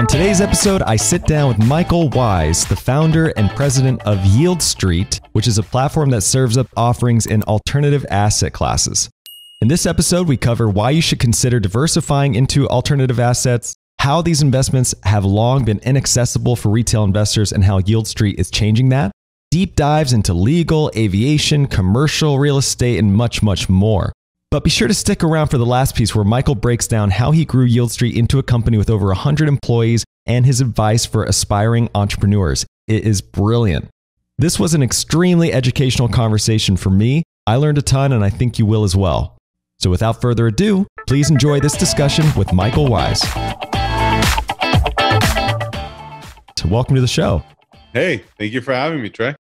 On today's episode, I sit down with Michael Wise, the founder and president of Yield Street, which is a platform that serves up offerings in alternative asset classes. In this episode, we cover why you should consider diversifying into alternative assets, how these investments have long been inaccessible for retail investors, and how Yield Street is changing that, deep dives into legal, aviation, commercial real estate, and much, much more. But be sure to stick around for the last piece where Michael breaks down how he grew Yield Street into a company with over 100 employees and his advice for aspiring entrepreneurs. It is brilliant. This was an extremely educational conversation for me. I learned a ton, and I think you will as well. So, without further ado, please enjoy this discussion with Michael Wise. So welcome to the show. Hey, thank you for having me, Trey.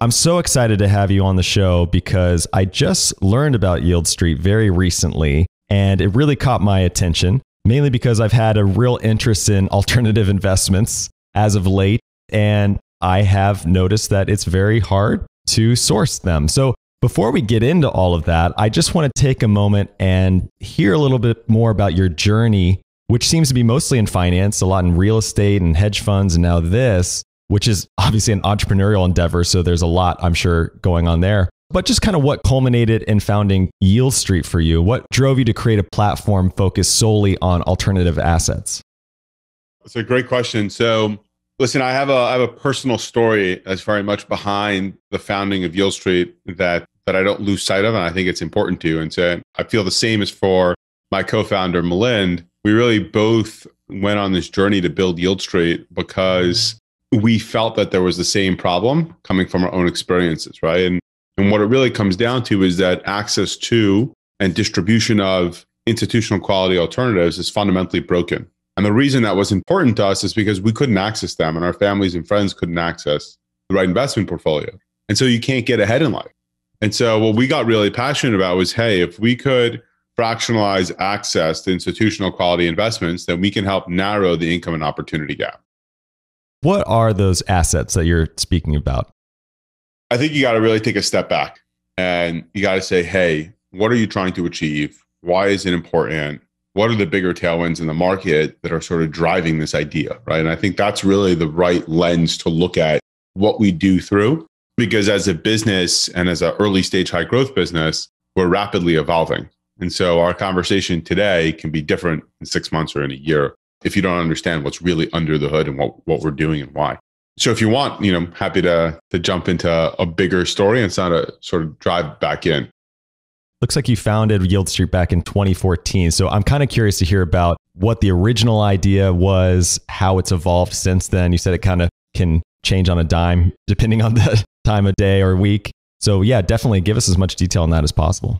I'm so excited to have you on the show because I just learned about Yield Street very recently and it really caught my attention, mainly because I've had a real interest in alternative investments as of late. And I have noticed that it's very hard to source them. So before we get into all of that, I just want to take a moment and hear a little bit more about your journey, which seems to be mostly in finance, a lot in real estate and hedge funds, and now this which is obviously an entrepreneurial endeavor. So there's a lot, I'm sure, going on there. But just kind of what culminated in founding Yield Street for you? What drove you to create a platform focused solely on alternative assets? That's a great question. So, listen, I have a, I have a personal story that's very much behind the founding of Yield Street that, that I don't lose sight of. And I think it's important to. And so I feel the same as for my co founder, Melind. We really both went on this journey to build Yield Street because we felt that there was the same problem coming from our own experiences, right? And and what it really comes down to is that access to and distribution of institutional quality alternatives is fundamentally broken. And the reason that was important to us is because we couldn't access them and our families and friends couldn't access the right investment portfolio. And so you can't get ahead in life. And so what we got really passionate about was hey, if we could fractionalize access to institutional quality investments, then we can help narrow the income and opportunity gap. What are those assets that you're speaking about? I think you got to really take a step back and you got to say, hey, what are you trying to achieve? Why is it important? What are the bigger tailwinds in the market that are sort of driving this idea? Right. And I think that's really the right lens to look at what we do through. Because as a business and as an early stage high growth business, we're rapidly evolving. And so our conversation today can be different in six months or in a year if you don't understand what's really under the hood and what, what we're doing and why. So if you want, you know, happy to to jump into a bigger story and sort of uh, sort of drive back in. Looks like you founded Yield Street back in 2014. So I'm kind of curious to hear about what the original idea was, how it's evolved since then. You said it kind of can change on a dime depending on the time of day or week. So yeah, definitely give us as much detail on that as possible.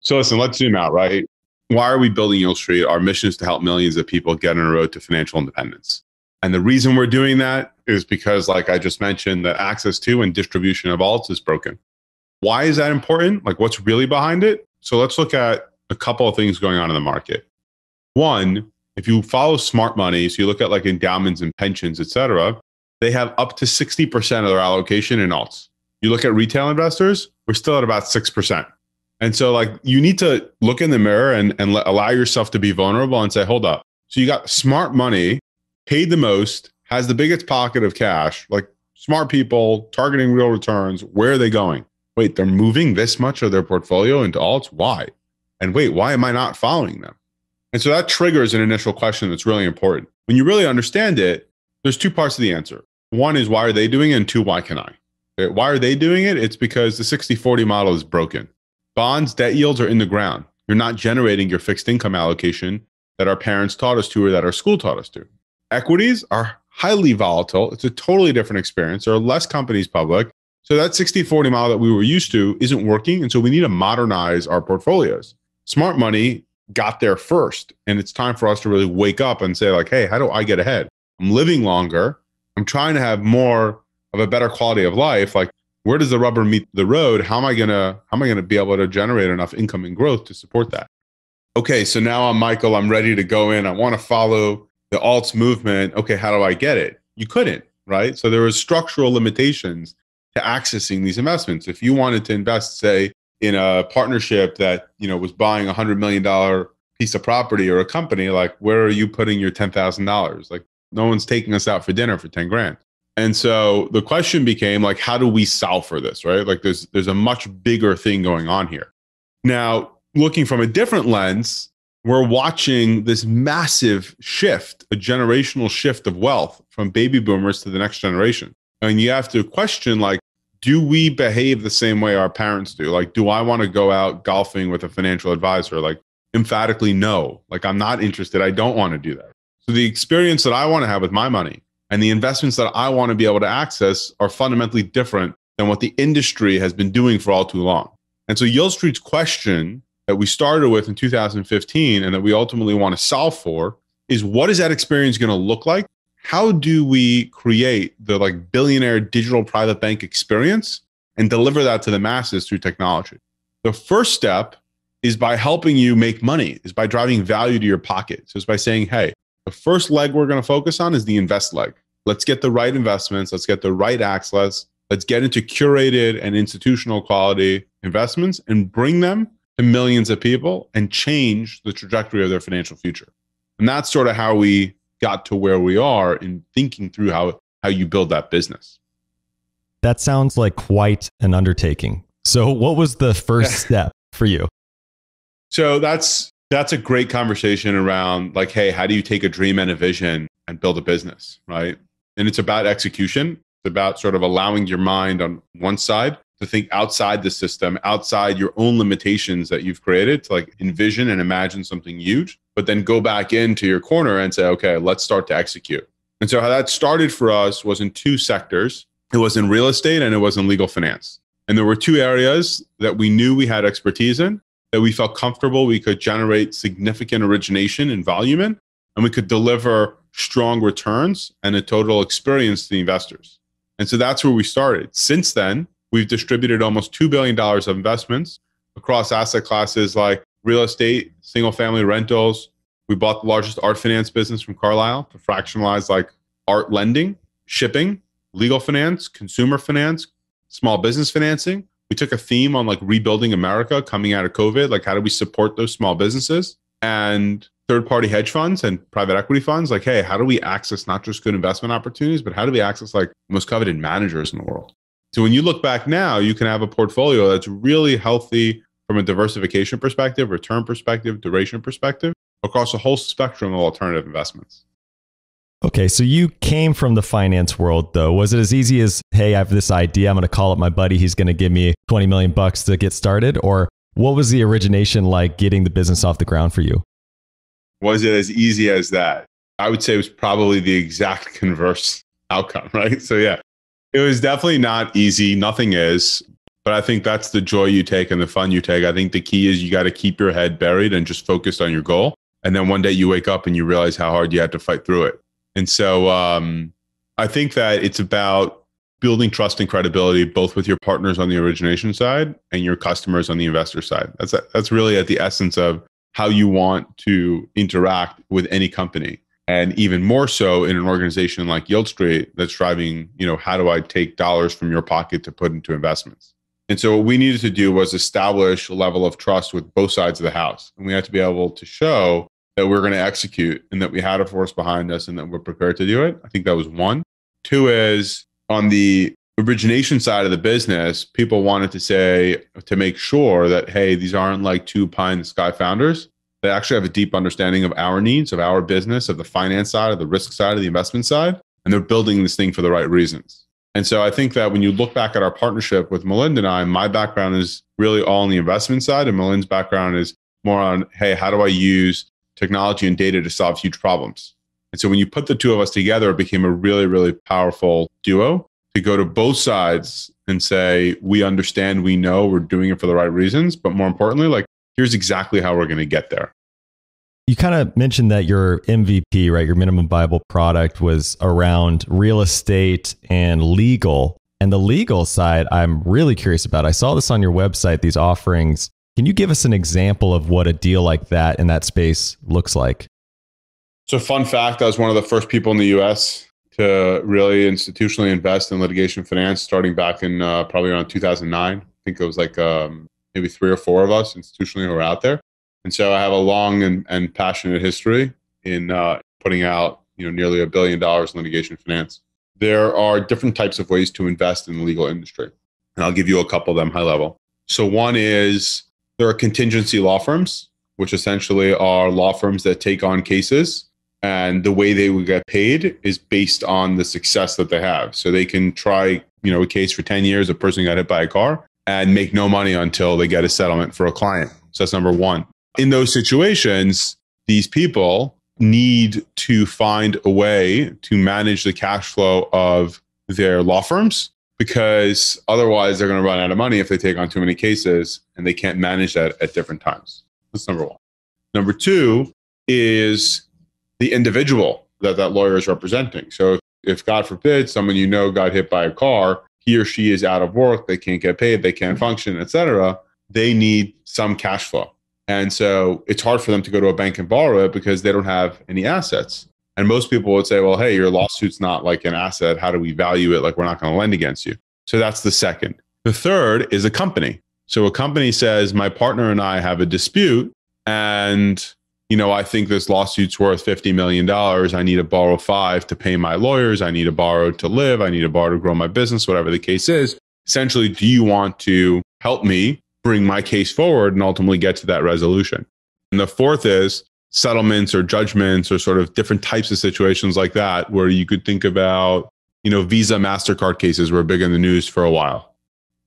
So listen, let's zoom out, right? why are we building Yield Street? Our mission is to help millions of people get on a road to financial independence. And the reason we're doing that is because, like I just mentioned, that access to and distribution of alts is broken. Why is that important? Like, what's really behind it? So let's look at a couple of things going on in the market. One, if you follow smart money, so you look at like endowments and pensions, et cetera, they have up to 60% of their allocation in alts. You look at retail investors, we're still at about 6%. And so, like, you need to look in the mirror and, and let, allow yourself to be vulnerable and say, hold up. So, you got smart money, paid the most, has the biggest pocket of cash, like smart people targeting real returns. Where are they going? Wait, they're moving this much of their portfolio into alts? Why? And wait, why am I not following them? And so, that triggers an initial question that's really important. When you really understand it, there's two parts of the answer. One is, why are they doing it? And two, why can I? Why are they doing it? It's because the 60 40 model is broken bonds debt yields are in the ground. You're not generating your fixed income allocation that our parents taught us to or that our school taught us to. Equities are highly volatile. It's a totally different experience. There are less companies public. So that 60 40 model that we were used to isn't working. And so we need to modernize our portfolios. Smart money got there first. And it's time for us to really wake up and say, like, hey, how do I get ahead? I'm living longer. I'm trying to have more of a better quality of life. Like, where does the rubber meet the road? How am I gonna how am I gonna be able to generate enough income and growth to support that? Okay, so now I'm Michael, I'm ready to go in. I want to follow the alts movement. Okay, how do I get it? You couldn't, right? So there was structural limitations to accessing these investments. If you wanted to invest, say, in a partnership that you know was buying a hundred million dollar piece of property or a company, like where are you putting your ten thousand dollars? Like no one's taking us out for dinner for ten grand. And so the question became like, how do we solve for this, right? Like there's there's a much bigger thing going on here. Now, looking from a different lens, we're watching this massive shift, a generational shift of wealth from baby boomers to the next generation. And you have to question like, do we behave the same way our parents do? Like, do I want to go out golfing with a financial advisor? Like, emphatically no. Like, I'm not interested. I don't want to do that. So the experience that I want to have with my money and the investments that I want to be able to access are fundamentally different than what the industry has been doing for all too long. And so Yield Street's question that we started with in 2015 and that we ultimately want to solve for is what is that experience going to look like? How do we create the like billionaire digital private bank experience and deliver that to the masses through technology? The first step is by helping you make money, is by driving value to your pocket. So it's by saying, hey, the first leg we're going to focus on is the invest leg let's get the right investments, let's get the right access, let's get into curated and institutional quality investments and bring them to millions of people and change the trajectory of their financial future. And that's sort of how we got to where we are in thinking through how, how you build that business. That sounds like quite an undertaking. So, what was the first step for you? So, that's that's a great conversation around like, hey, how do you take a dream and a vision and build a business, right? And it's about execution. It's about sort of allowing your mind on one side to think outside the system, outside your own limitations that you've created to like envision and imagine something huge, but then go back into your corner and say, okay, let's start to execute. And so, how that started for us was in two sectors it was in real estate and it was in legal finance. And there were two areas that we knew we had expertise in that we felt comfortable we could generate significant origination and volume in, and we could deliver strong returns and a total experience to the investors. And so that's where we started. Since then, we've distributed almost $2 billion of investments across asset classes like real estate, single family rentals. We bought the largest art finance business from Carlisle to fractionalize like art lending, shipping, legal finance, consumer finance, small business financing. We took a theme on like rebuilding America coming out of COVID, like how do we support those small businesses? And third party hedge funds and private equity funds like hey how do we access not just good investment opportunities but how do we access like most coveted managers in the world so when you look back now you can have a portfolio that's really healthy from a diversification perspective return perspective duration perspective across a whole spectrum of alternative investments Okay, so you came from the finance world though. Was it as easy as, hey, I have this idea, I'm going to call up my buddy, he's going to give me 20 million bucks to get started? Or what was the origination like getting the business off the ground for you? Was it as easy as that? I would say it was probably the exact converse outcome, right? So, yeah, it was definitely not easy. Nothing is. But I think that's the joy you take and the fun you take. I think the key is you got to keep your head buried and just focused on your goal. And then one day you wake up and you realize how hard you had to fight through it. And so um, I think that it's about building trust and credibility both with your partners on the origination side and your customers on the investor side. That's that's really at the essence of how you want to interact with any company and even more so in an organization like yield street that's driving you know how do i take dollars from your pocket to put into investments and so what we needed to do was establish a level of trust with both sides of the house and we had to be able to show that we we're going to execute and that we had a force behind us and that we're prepared to do it i think that was one two is on the origination side of the business, people wanted to say to make sure that hey, these aren't like two pie in the sky founders. They actually have a deep understanding of our needs, of our business, of the finance side, of the risk side, of the investment side, and they're building this thing for the right reasons. And so I think that when you look back at our partnership with Melinda and I, my background is really all on the investment side, and Melinda's background is more on hey, how do I use technology and data to solve huge problems? And so when you put the two of us together, it became a really, really powerful duo to go to both sides and say, we understand, we know, we're doing it for the right reasons. But more importantly, like, here's exactly how we're going to get there. You kind of mentioned that your MVP, right, your minimum viable product was around real estate and legal. And the legal side, I'm really curious about. I saw this on your website, these offerings. Can you give us an example of what a deal like that in that space looks like? So, fun fact I was one of the first people in the US to really institutionally invest in litigation finance starting back in uh, probably around 2009. I think it was like um, maybe three or four of us institutionally who were out there. And so I have a long and, and passionate history in uh, putting out you know nearly a billion dollars in litigation finance. There are different types of ways to invest in the legal industry. And I'll give you a couple of them high level. So one is there are contingency law firms, which essentially are law firms that take on cases and the way they would get paid is based on the success that they have. So they can try, you know, a case for 10 years, a person got hit by a car and make no money until they get a settlement for a client. So that's number one. In those situations, these people need to find a way to manage the cash flow of their law firms because otherwise they're going to run out of money if they take on too many cases and they can't manage that at different times. That's number one. Number two is the individual that that lawyer is representing. So if, if God forbid someone you know got hit by a car, he or she is out of work, they can't get paid, they can't function, etc. They need some cash flow. And so it's hard for them to go to a bank and borrow it because they don't have any assets. And most people would say, well, hey, your lawsuit's not like an asset. How do we value it? Like, we're not going to lend against you. So that's the second. The third is a company. So a company says, my partner and I have a dispute, and you know, I think this lawsuit's worth $50 million. I need to borrow five to pay my lawyers. I need to borrow to live. I need to borrow to grow my business, whatever the case is. Essentially, do you want to help me bring my case forward and ultimately get to that resolution? And the fourth is settlements or judgments or sort of different types of situations like that, where you could think about, you know, Visa, MasterCard cases were big in the news for a while.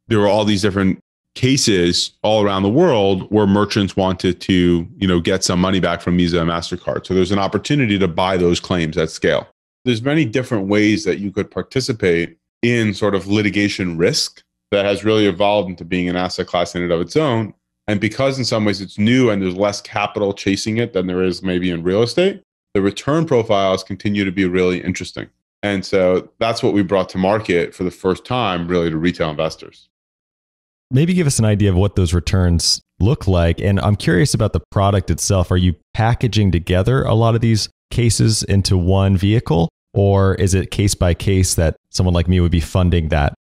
There were all these different cases all around the world where merchants wanted to, you know, get some money back from Visa and Mastercard. So there's an opportunity to buy those claims at scale. There's many different ways that you could participate in sort of litigation risk that has really evolved into being an asset class in and of its own. And because in some ways it's new and there's less capital chasing it than there is maybe in real estate, the return profiles continue to be really interesting. And so that's what we brought to market for the first time, really, to retail investors maybe give us an idea of what those returns look like. And I'm curious about the product itself. Are you packaging together a lot of these cases into one vehicle, or is it case by case that someone like me would be funding that?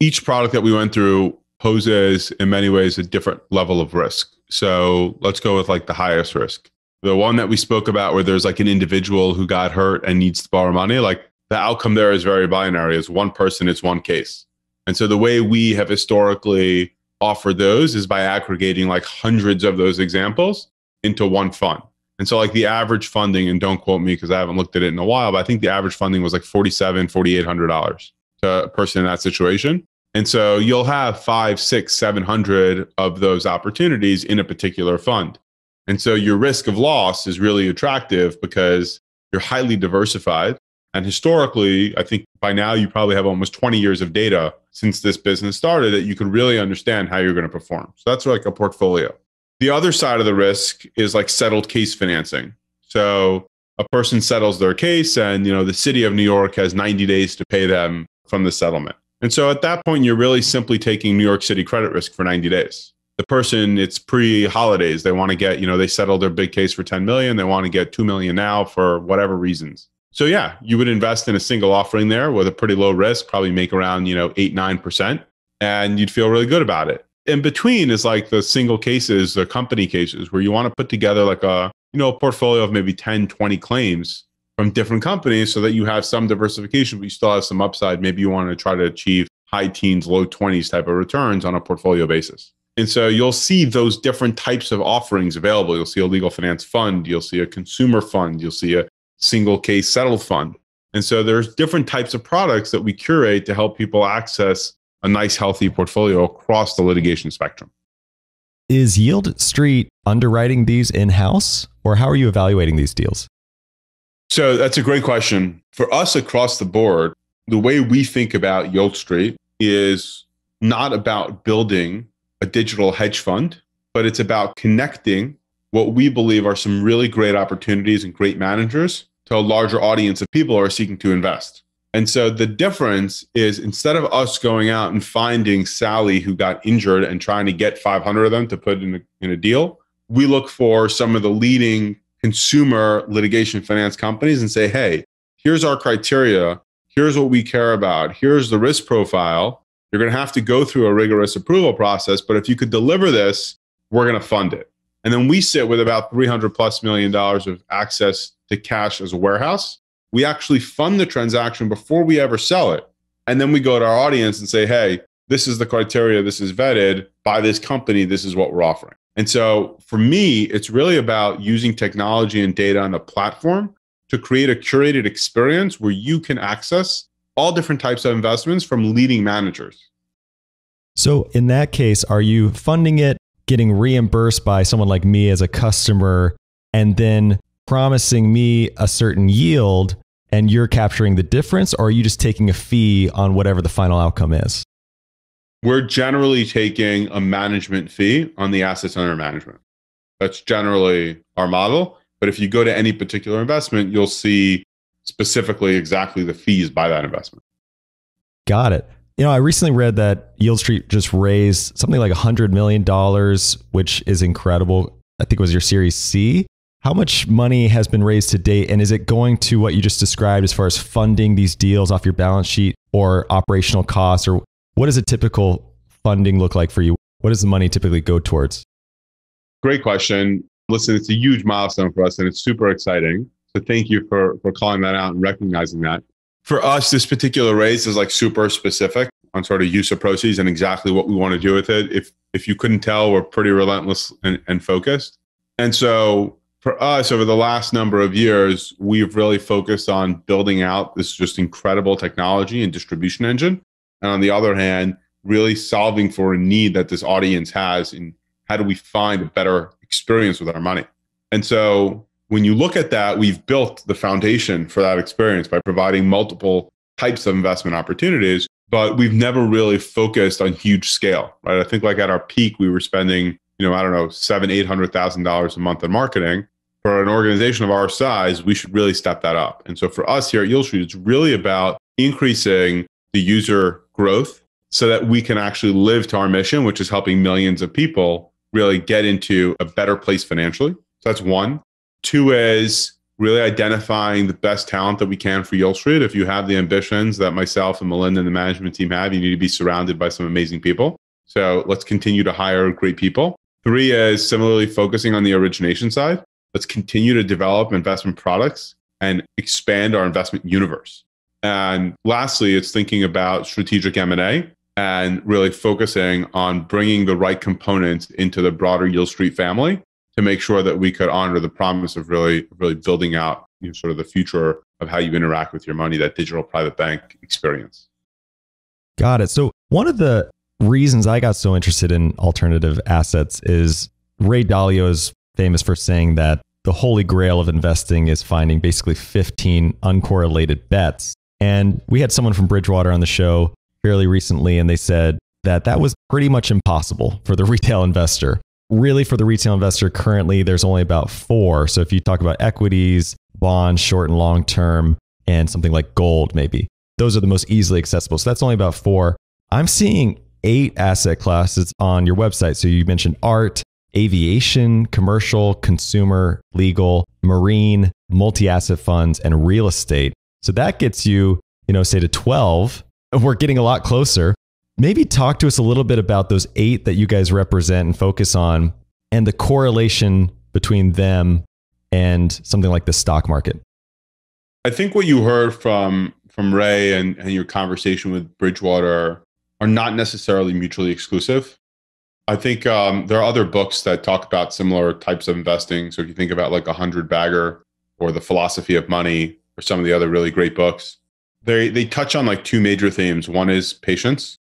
Each product that we went through poses, in many ways, a different level of risk. So let's go with like the highest risk. The one that we spoke about, where there's like an individual who got hurt and needs to borrow money, like the outcome there is very binary. It's one person, it's one case and so the way we have historically offered those is by aggregating like hundreds of those examples into one fund. And so like the average funding, and don't quote me because I haven't looked at it in a while, but I think the average funding was like $4,700, $4,800 to a person in that situation. And so you'll have five, six, 700 of those opportunities in a particular fund. And so your risk of loss is really attractive because you're highly diversified and historically, I think by now you probably have almost 20 years of data since this business started that you can really understand how you're going to perform. So that's like a portfolio. The other side of the risk is like settled case financing. So a person settles their case and you know the city of New York has 90 days to pay them from the settlement. And so at that point you're really simply taking New York City credit risk for 90 days. The person it's pre-holidays, they want to get, you know, they settled their big case for 10 million, they want to get 2 million now for whatever reasons. So yeah, you would invest in a single offering there with a pretty low risk, probably make around, you know, eight, nine percent, and you'd feel really good about it. In between is like the single cases, the company cases where you want to put together like a, you know, a portfolio of maybe 10, 20 claims from different companies so that you have some diversification, but you still have some upside. Maybe you want to try to achieve high teens, low 20s type of returns on a portfolio basis. And so you'll see those different types of offerings available. You'll see a legal finance fund, you'll see a consumer fund, you'll see a single case settle fund. And so there's different types of products that we curate to help people access a nice, healthy portfolio across the litigation spectrum. Is Yield Street underwriting these in house, or how are you evaluating these deals? So that's a great question. For us across the board, the way we think about Yield Street is not about building a digital hedge fund, but it's about connecting what we believe are some really great opportunities and great managers to a larger audience of people who are seeking to invest. And so the difference is instead of us going out and finding Sally who got injured and trying to get 500 of them to put in a, in a deal, we look for some of the leading consumer litigation finance companies and say, hey, here's our criteria. Here's what we care about. Here's the risk profile. You're going to have to go through a rigorous approval process, but if you could deliver this, we're going to fund it. And then we sit with about 300 plus million dollars of access to cash as a warehouse. We actually fund the transaction before we ever sell it. And then we go to our audience and say, hey, this is the criteria, this is vetted by this company, this is what we're offering. And so for me, it's really about using technology and data on a platform to create a curated experience where you can access all different types of investments from leading managers. So, in that case, are you funding it getting reimbursed by someone like me as a customer and then promising me a certain yield and you're capturing the difference or are you just taking a fee on whatever the final outcome is we're generally taking a management fee on the assets under management that's generally our model but if you go to any particular investment you'll see specifically exactly the fees by that investment got it you know, I recently read that Yield Street just raised something like $100 million, which is incredible. I think it was your Series C. How much money has been raised to date? And is it going to what you just described as far as funding these deals off your balance sheet or operational costs? Or what does a typical funding look like for you? What does the money typically go towards? Great question. Listen, it's a huge milestone for us and it's super exciting. So thank you for, for calling that out and recognizing that for us, this particular raise is like super specific on sort of use of proceeds and exactly what we want to do with it. If if you couldn't tell, we're pretty relentless and, and focused. And so for us, over the last number of years, we've really focused on building out this just incredible technology and distribution engine. And on the other hand, really solving for a need that this audience has In how do we find a better experience with our money. And so when you look at that, we've built the foundation for that experience by providing multiple types of investment opportunities, but we've never really focused on huge scale, right? I think like at our peak, we were spending, you know, I don't know, seven, eight hundred thousand dollars a month in marketing. For an organization of our size, we should really step that up. And so for us here at Yield Street, it's really about increasing the user growth so that we can actually live to our mission, which is helping millions of people really get into a better place financially. So that's one. Two is really identifying the best talent that we can for Yale Street. If you have the ambitions that myself and Melinda and the management team have, you need to be surrounded by some amazing people. So let's continue to hire great people. Three is similarly focusing on the origination side. Let's continue to develop investment products and expand our investment universe. And lastly, it's thinking about strategic M&A and really focusing on bringing the right components into the broader Yield Street family to make sure that we could honor the promise of really really building out you know, sort of the future of how you interact with your money that digital private bank experience got it so one of the reasons i got so interested in alternative assets is ray dalio is famous for saying that the holy grail of investing is finding basically 15 uncorrelated bets and we had someone from bridgewater on the show fairly recently and they said that that was pretty much impossible for the retail investor really for the retail investor currently there's only about four so if you talk about equities bonds short and long term and something like gold maybe those are the most easily accessible so that's only about four i'm seeing eight asset classes on your website so you mentioned art aviation commercial consumer legal marine multi-asset funds and real estate so that gets you you know say to 12 we're getting a lot closer Maybe talk to us a little bit about those eight that you guys represent and focus on and the correlation between them and something like the stock market. I think what you heard from from Ray and, and your conversation with Bridgewater are not necessarily mutually exclusive. I think um, there are other books that talk about similar types of investing. So if you think about like a hundred bagger or the philosophy of money or some of the other really great books, they they touch on like two major themes. One is patience,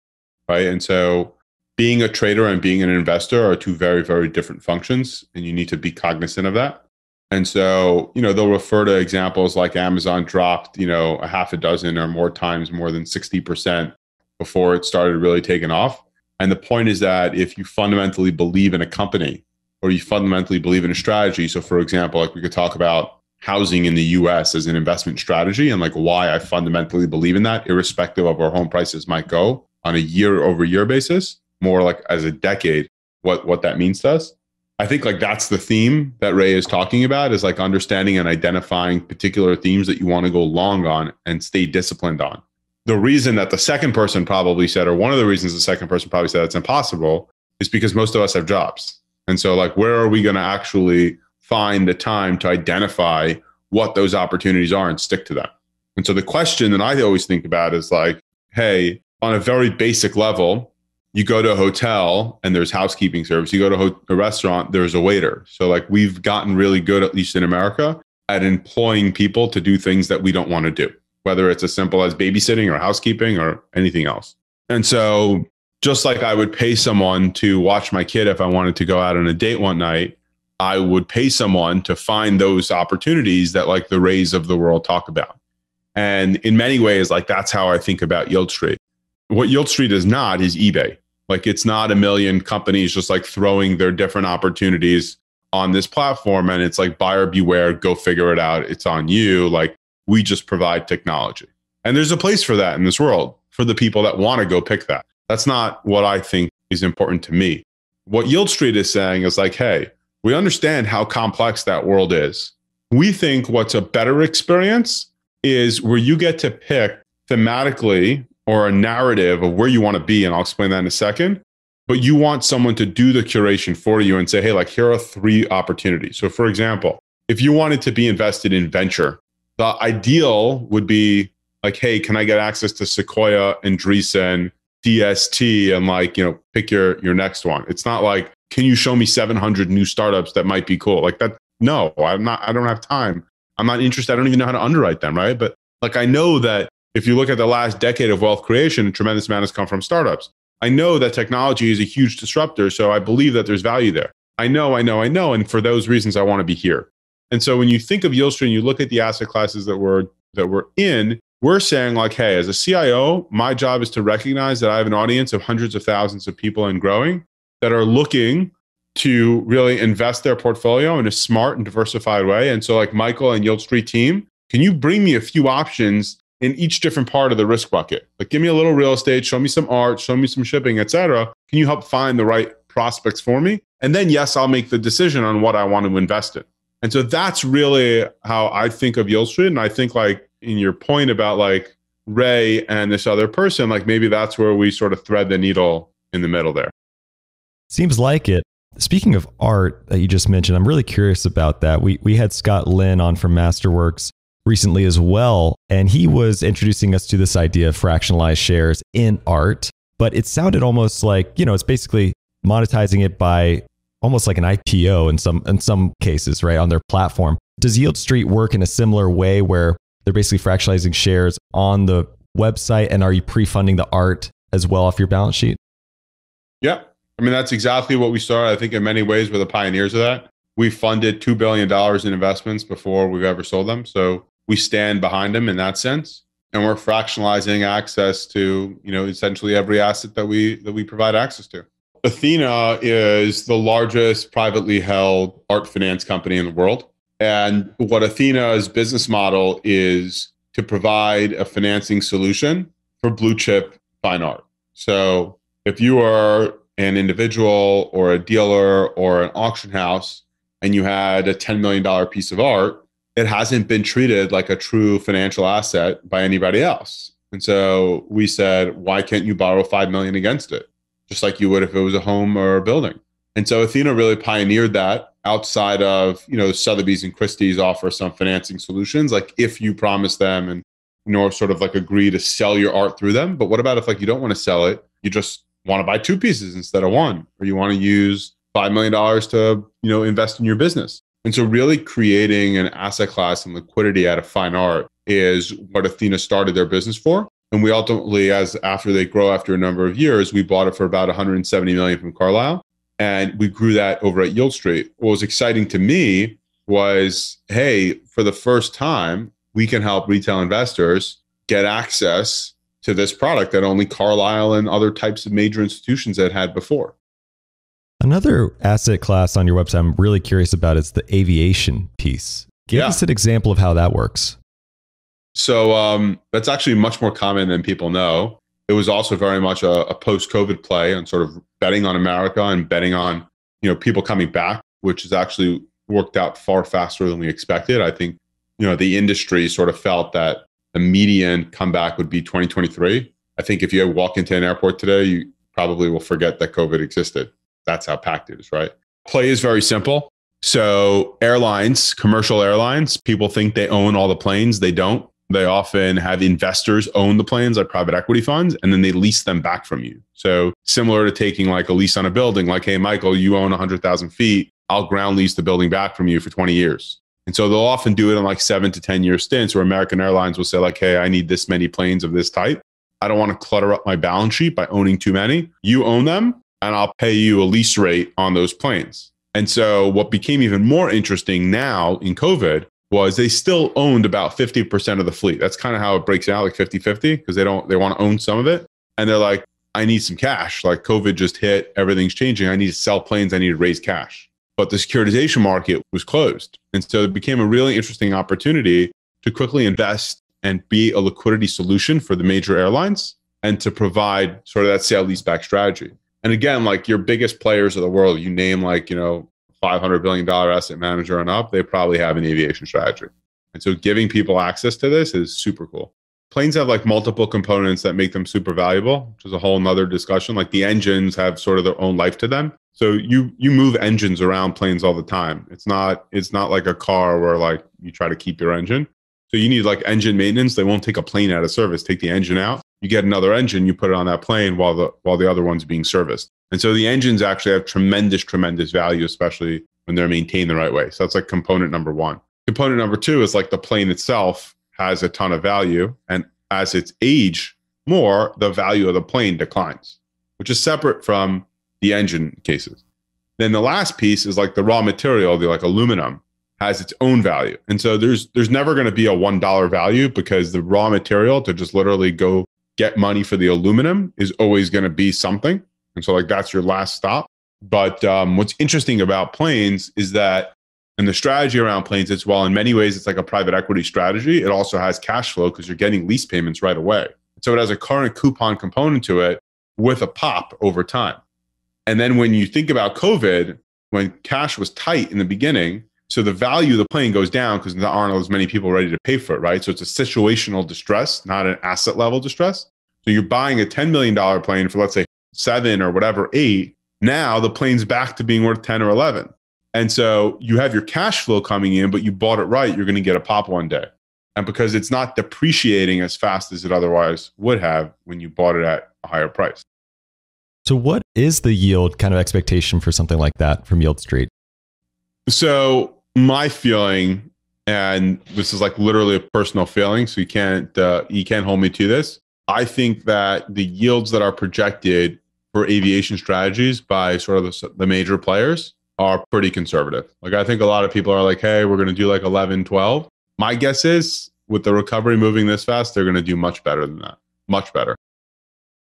right? And so being a trader and being an investor are two very, very different functions, and you need to be cognizant of that. And so, you know, they'll refer to examples like Amazon dropped, you know, a half a dozen or more times more than 60% before it started really taking off. And the point is that if you fundamentally believe in a company or you fundamentally believe in a strategy, so for example, like we could talk about housing in the US as an investment strategy and like why I fundamentally believe in that, irrespective of where home prices might go on a year over year basis, more like as a decade, what, what that means to us. I think like that's the theme that Ray is talking about is like understanding and identifying particular themes that you want to go long on and stay disciplined on. The reason that the second person probably said, or one of the reasons the second person probably said it's impossible, is because most of us have jobs. And so, like, where are we going to actually find the time to identify what those opportunities are and stick to them? And so, the question that I always think about is like, hey, on a very basic level, you go to a hotel and there's housekeeping service. You go to a, ho- a restaurant, there's a waiter. So, like, we've gotten really good, at least in America, at employing people to do things that we don't want to do, whether it's as simple as babysitting or housekeeping or anything else. And so, just like I would pay someone to watch my kid if I wanted to go out on a date one night, I would pay someone to find those opportunities that like the rays of the world talk about. And in many ways, like that's how I think about Yield Street. What Yield Street is not is eBay. Like it's not a million companies just like throwing their different opportunities on this platform and it's like buyer beware, go figure it out. It's on you. Like we just provide technology. And there's a place for that in this world for the people that want to go pick that. That's not what I think is important to me. What Yield Street is saying is like, hey, we understand how complex that world is. We think what's a better experience is where you get to pick thematically or a narrative of where you want to be. And I'll explain that in a second. But you want someone to do the curation for you and say, hey, like, here are three opportunities. So, for example, if you wanted to be invested in venture, the ideal would be like, hey, can I get access to Sequoia and and DST, and like, you know, pick your your next one. It's not like, can you show me 700 new startups that might be cool? Like that, no, I'm not, I don't have time. I'm not interested. I don't even know how to underwrite them, right? But like, I know that if you look at the last decade of wealth creation, a tremendous amount has come from startups. I know that technology is a huge disruptor, so I believe that there's value there. I know, I know, I know. And for those reasons, I want to be here. And so when you think of Yieldstream, you look at the asset classes that we're, that we're in, we're saying like, hey, as a CIO, my job is to recognize that I have an audience of hundreds of thousands of people and growing that are looking to really invest their portfolio in a smart and diversified way. And so like Michael and Yield Street team, can you bring me a few options in each different part of the risk bucket. Like, give me a little real estate, show me some art, show me some shipping, etc. Can you help find the right prospects for me? And then, yes, I'll make the decision on what I want to invest in. And so that's really how I think of Yield Street. And I think, like, in your point about like Ray and this other person, like maybe that's where we sort of thread the needle in the middle there. Seems like it. Speaking of art that you just mentioned, I'm really curious about that. We we had Scott Lynn on from Masterworks recently as well. And he was introducing us to this idea of fractionalized shares in art, but it sounded almost like, you know, it's basically monetizing it by almost like an IPO in some in some cases, right, on their platform. Does Yield Street work in a similar way where they're basically fractionalizing shares on the website and are you pre-funding the art as well off your balance sheet? Yeah. I mean, that's exactly what we started. I think in many ways we're the pioneers of that. We funded $2 billion in investments before we've ever sold them. So we stand behind them in that sense and we're fractionalizing access to you know essentially every asset that we that we provide access to athena is the largest privately held art finance company in the world and what athena's business model is to provide a financing solution for blue chip fine art so if you are an individual or a dealer or an auction house and you had a $10 million piece of art it hasn't been treated like a true financial asset by anybody else. And so we said, why can't you borrow 5 million against it? Just like you would if it was a home or a building. And so Athena really pioneered that outside of, you know, Sotheby's and Christie's offer some financing solutions like if you promise them and you know sort of like agree to sell your art through them, but what about if like you don't want to sell it, you just want to buy two pieces instead of one or you want to use 5 million dollars to, you know, invest in your business? And so, really creating an asset class and liquidity out of fine art is what Athena started their business for. And we ultimately, as after they grow after a number of years, we bought it for about 170 million from Carlisle, and we grew that over at Yield Street. What was exciting to me was, hey, for the first time, we can help retail investors get access to this product that only Carlisle and other types of major institutions had had before. Another asset class on your website I'm really curious about is the aviation piece. Give yeah. us an example of how that works. So um, that's actually much more common than people know. It was also very much a, a post-COVID play and sort of betting on America and betting on you know people coming back, which has actually worked out far faster than we expected. I think you know the industry sort of felt that the median comeback would be 2023. I think if you walk into an airport today, you probably will forget that COVID existed that's how packed it is, right? Play is very simple. So, airlines, commercial airlines, people think they own all the planes. They don't. They often have investors own the planes like private equity funds, and then they lease them back from you. So, similar to taking like a lease on a building, like, hey, Michael, you own 100,000 feet. I'll ground lease the building back from you for 20 years. And so they'll often do it in like seven to 10 year stints where American Airlines will say, like, hey, I need this many planes of this type. I don't want to clutter up my balance sheet by owning too many. You own them and I'll pay you a lease rate on those planes. And so, what became even more interesting now in COVID was they still owned about 50% of the fleet. That's kind of how it breaks out, like 50 50, because they don't, they want to own some of it. And they're like, I need some cash. Like COVID just hit, everything's changing. I need to sell planes, I need to raise cash. But the securitization market was closed. And so it became a really interesting opportunity to quickly invest and be a liquidity solution for the major airlines and to provide sort of that sale leaseback strategy. And again, like your biggest players of the world, you name like, you know, $500 billion asset manager and up, they probably have an aviation strategy. And so giving people access to this is super cool. Planes have like multiple components that make them super valuable, which is a whole nother discussion. Like the engines have sort of their own life to them. So you you move engines around planes all the time. It's not it's not like a car where like you try to keep your engine. So you need like engine maintenance. They won't take a plane out of service, take the engine out. You get another engine, you put it on that plane while the while the other one's being serviced. And so the engines actually have tremendous, tremendous value, especially when they're maintained the right way. So that's like component number one. Component number two is like the plane itself has a ton of value. And as its age more, the value of the plane declines, which is separate from the engine cases. Then the last piece is like the raw material, the like aluminum has its own value. And so there's there's never going to be a one dollar value because the raw material to just literally go get money for the aluminum is always going to be something. And so like that's your last stop. But um, what's interesting about planes is that and the strategy around planes is while in many ways it's like a private equity strategy, it also has cash flow because you're getting lease payments right away. So it has a current coupon component to it with a pop over time. And then when you think about COVID, when cash was tight in the beginning, so the value of the plane goes down because there aren't as many people ready to pay for it, right? So it's a situational distress, not an asset level distress. So you're buying a $10 million plane for, let's say, seven or whatever, eight. Now the plane's back to being worth 10 or 11. And so you have your cash flow coming in, but you bought it right, you're going to get a pop one day. And because it's not depreciating as fast as it otherwise would have when you bought it at a higher price. So, what is the yield kind of expectation for something like that from Yield Street? So my feeling, and this is like literally a personal feeling, so you can't uh, you can't hold me to this. I think that the yields that are projected for aviation strategies by sort of the, the major players are pretty conservative. Like I think a lot of people are like, hey, we're going to do like 11, 12. My guess is with the recovery moving this fast, they're going to do much better than that. Much better.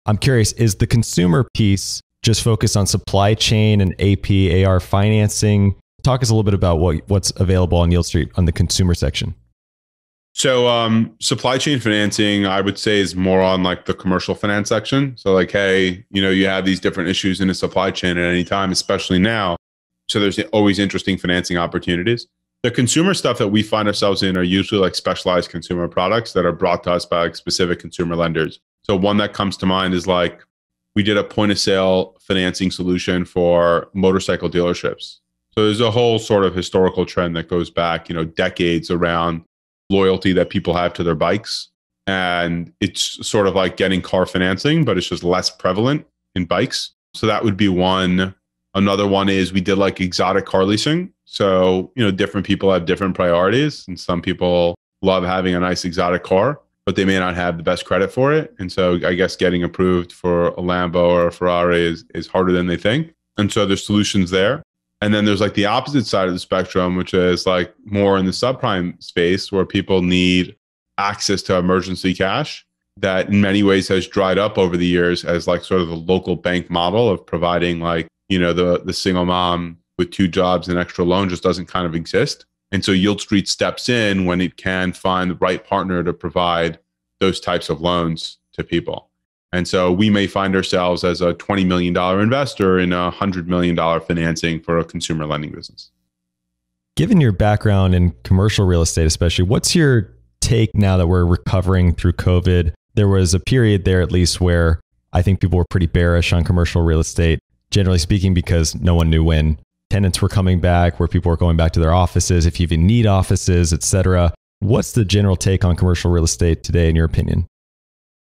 I'm curious, is the consumer piece just focused on supply chain and AP, AR financing? talk us a little bit about what, what's available on Yield Street on the consumer section. So um, supply chain financing, I would say, is more on like the commercial finance section. So like, hey, you know, you have these different issues in a supply chain at any time, especially now. So there's always interesting financing opportunities. The consumer stuff that we find ourselves in are usually like specialized consumer products that are brought to us by like specific consumer lenders. So one that comes to mind is like we did a point of sale financing solution for motorcycle dealerships. So there's a whole sort of historical trend that goes back, you know, decades around loyalty that people have to their bikes. And it's sort of like getting car financing, but it's just less prevalent in bikes. So that would be one. Another one is we did like exotic car leasing. So, you know, different people have different priorities and some people love having a nice exotic car, but they may not have the best credit for it. And so I guess getting approved for a Lambo or a Ferrari is, is harder than they think. And so there's solutions there. And then there's like the opposite side of the spectrum, which is like more in the subprime space where people need access to emergency cash that in many ways has dried up over the years as like sort of the local bank model of providing like, you know, the the single mom with two jobs and extra loan just doesn't kind of exist. And so Yield Street steps in when it can find the right partner to provide those types of loans to people. And so we may find ourselves as a $20 million investor in a $100 million financing for a consumer lending business. Given your background in commercial real estate, especially, what's your take now that we're recovering through COVID? There was a period there, at least, where I think people were pretty bearish on commercial real estate, generally speaking, because no one knew when tenants were coming back, where people were going back to their offices, if you even need offices, et cetera. What's the general take on commercial real estate today, in your opinion?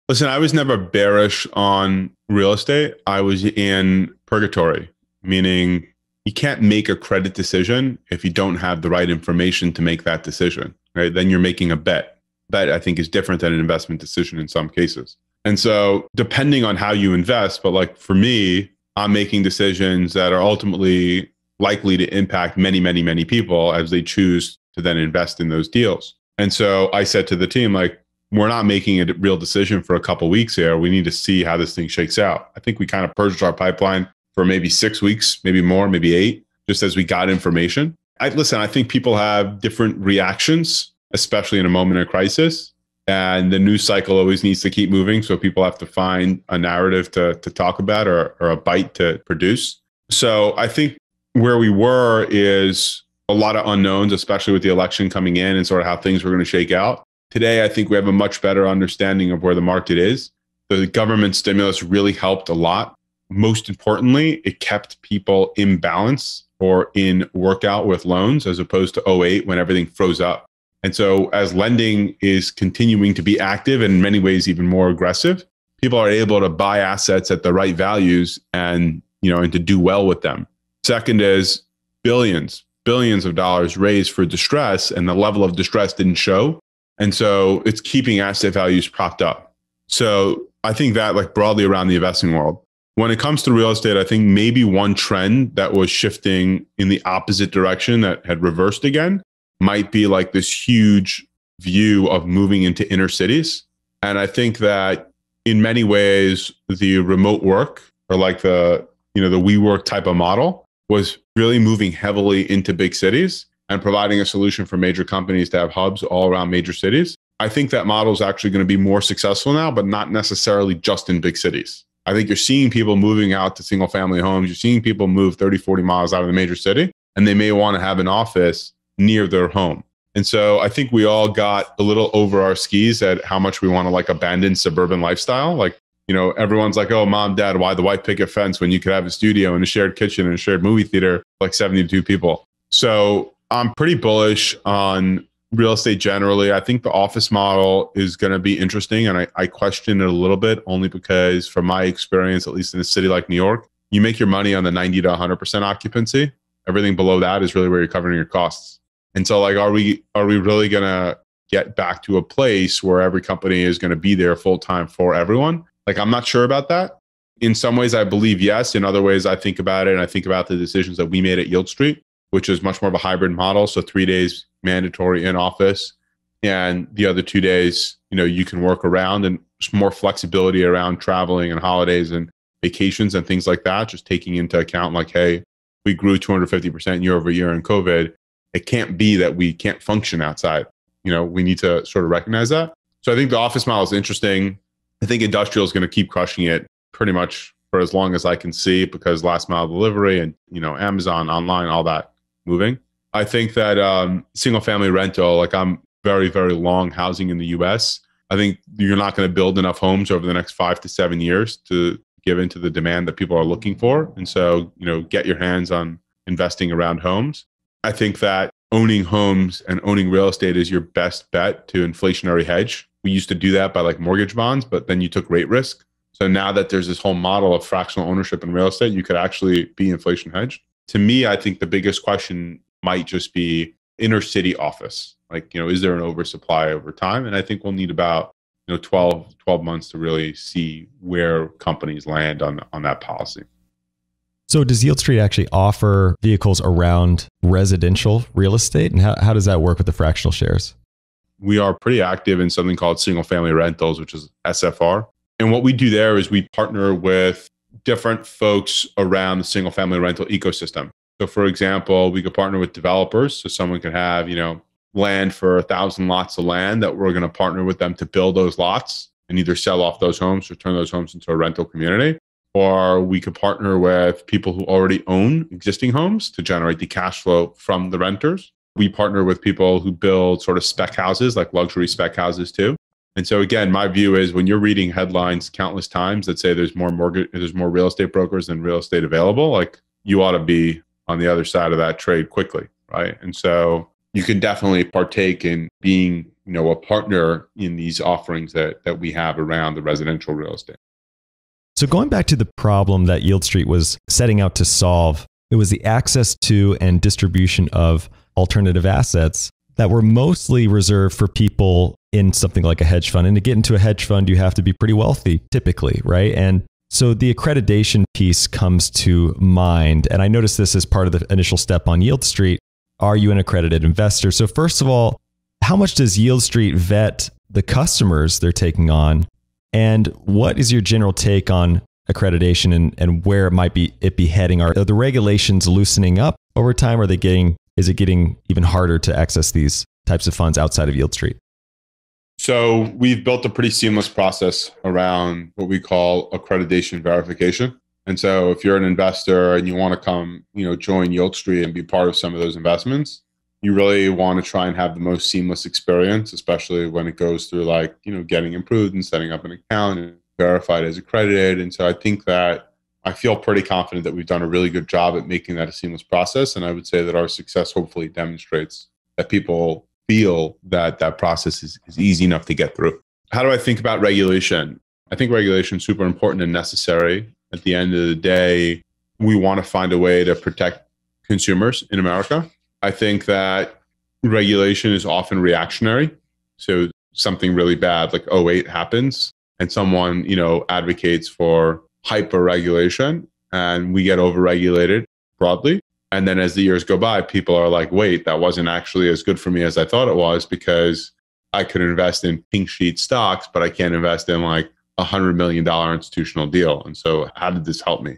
Listen, I was never bearish on real estate. I was in purgatory, meaning you can't make a credit decision if you don't have the right information to make that decision, right? Then you're making a bet. Bet, I think, is different than an investment decision in some cases. And so, depending on how you invest, but like for me, I'm making decisions that are ultimately likely to impact many, many, many people as they choose to then invest in those deals. And so I said to the team, like, we're not making a real decision for a couple weeks here. We need to see how this thing shakes out. I think we kind of purged our pipeline for maybe six weeks, maybe more, maybe eight, just as we got information. I, listen, I think people have different reactions, especially in a moment of crisis. And the news cycle always needs to keep moving. So people have to find a narrative to, to talk about or, or a bite to produce. So I think where we were is a lot of unknowns, especially with the election coming in and sort of how things were going to shake out. Today, I think we have a much better understanding of where the market is. The government stimulus really helped a lot. Most importantly, it kept people in balance or in workout with loans as opposed to 08 when everything froze up. And so, as lending is continuing to be active and in many ways even more aggressive, people are able to buy assets at the right values and you know and to do well with them. Second is billions, billions of dollars raised for distress, and the level of distress didn't show and so it's keeping asset values propped up. So I think that like broadly around the investing world. When it comes to real estate, I think maybe one trend that was shifting in the opposite direction that had reversed again might be like this huge view of moving into inner cities. And I think that in many ways, the remote work or like the, you know, the we work type of model was really moving heavily into big cities and providing a solution for major companies to have hubs all around major cities. I think that model is actually going to be more successful now, but not necessarily just in big cities. I think you're seeing people moving out to single family homes. You're seeing people move 30, 40 miles out of the major city, and they may want to have an office near their home. And so I think we all got a little over our skis at how much we want to like abandon suburban lifestyle. Like, you know, everyone's like, oh, mom, dad, why the white picket fence when you could have a studio and a shared kitchen and a shared movie theater, like 72 people. So I'm pretty bullish on real estate generally. I think the office model is going to be interesting. And I, I, question it a little bit only because, from my experience, at least in a city like New York, you make your money on the 90 to 100% occupancy. Everything below that is really where you're covering your costs. And so, like, are we are we really going to get back to a place where every company is going to be there full time for everyone? Like, I'm not sure about that. In some ways, I believe yes. In other ways, I think about it and I think about the decisions that we made at Yield Street which is much more of a hybrid model. So three days mandatory in office, and the other two days, you know, you can work around and more flexibility around traveling and holidays and vacations and things like that. Just taking into account, like, hey, we grew 250% year over year in COVID. It can't be that we can't function outside. You know, we need to sort of recognize that. So I think the office model is interesting. I think industrial is going to keep crushing it pretty much for as long as I can see because last mile delivery and you know Amazon online, all that moving. I think that um, single family rental, like I'm very, very long housing in the US. I think you're not going to build enough homes over the next five to seven years to give into the demand that people are looking for. And so, you know, get your hands on investing around homes. I think that owning homes and owning real estate is your best bet to inflationary hedge. We used to do that by like mortgage bonds, but then you took rate risk. So now that there's this whole model of fractional ownership in real estate, you could actually be inflation hedged to me, I think the biggest question might just be inner city office. Like, you know, is there an oversupply over time? And I think we'll need about, you know, 12, 12 months to really see where companies land on, on that policy. So does Yield Street actually offer vehicles around residential real estate? And how, how does that work with the fractional shares? We are pretty active in something called single family rentals, which is SFR. And what we do there is we partner with different folks around the single family rental ecosystem. So, for example, we could partner with developers. So, someone could have, you know, land for a thousand lots of land that we're going to partner with them to build those lots and either sell off those homes or turn those homes into a rental community. Or we could partner with people who already own existing homes to generate the cash flow from the renters. We partner with people who build sort of spec houses, like luxury spec houses too, and so again, my view is when you're reading headlines countless times that say there's more mortgage, there's more real estate brokers than real estate available, like you ought to be on the other side of that trade quickly, right? And so you can definitely partake in being, you know, a partner in these offerings that that we have around the residential real estate. So going back to the problem that Yield Street was setting out to solve, it was the access to and distribution of alternative assets that were mostly reserved for people in something like a hedge fund. And to get into a hedge fund, you have to be pretty wealthy typically, right? And so the accreditation piece comes to mind. And I noticed this as part of the initial step on Yield Street. Are you an accredited investor? So, first of all, how much does Yield Street vet the customers they're taking on? And what is your general take on accreditation and, and where it might be it be heading? Are, are the regulations loosening up over time? Are they getting is it getting even harder to access these types of funds outside of Yield Street? So we've built a pretty seamless process around what we call accreditation verification. And so if you're an investor and you want to come, you know, join Yield Street and be part of some of those investments, you really want to try and have the most seamless experience, especially when it goes through like, you know, getting improved and setting up an account and verified as accredited. And so I think that I feel pretty confident that we've done a really good job at making that a seamless process. And I would say that our success hopefully demonstrates that people feel that that process is, is easy enough to get through. How do I think about regulation? I think regulation is super important and necessary. At the end of the day, we want to find a way to protect consumers in America. I think that regulation is often reactionary. So something really bad like 08 happens and someone, you know, advocates for hyper regulation and we get overregulated broadly. And then as the years go by, people are like, wait, that wasn't actually as good for me as I thought it was because I could invest in pink sheet stocks, but I can't invest in like a hundred million dollar institutional deal. And so how did this help me?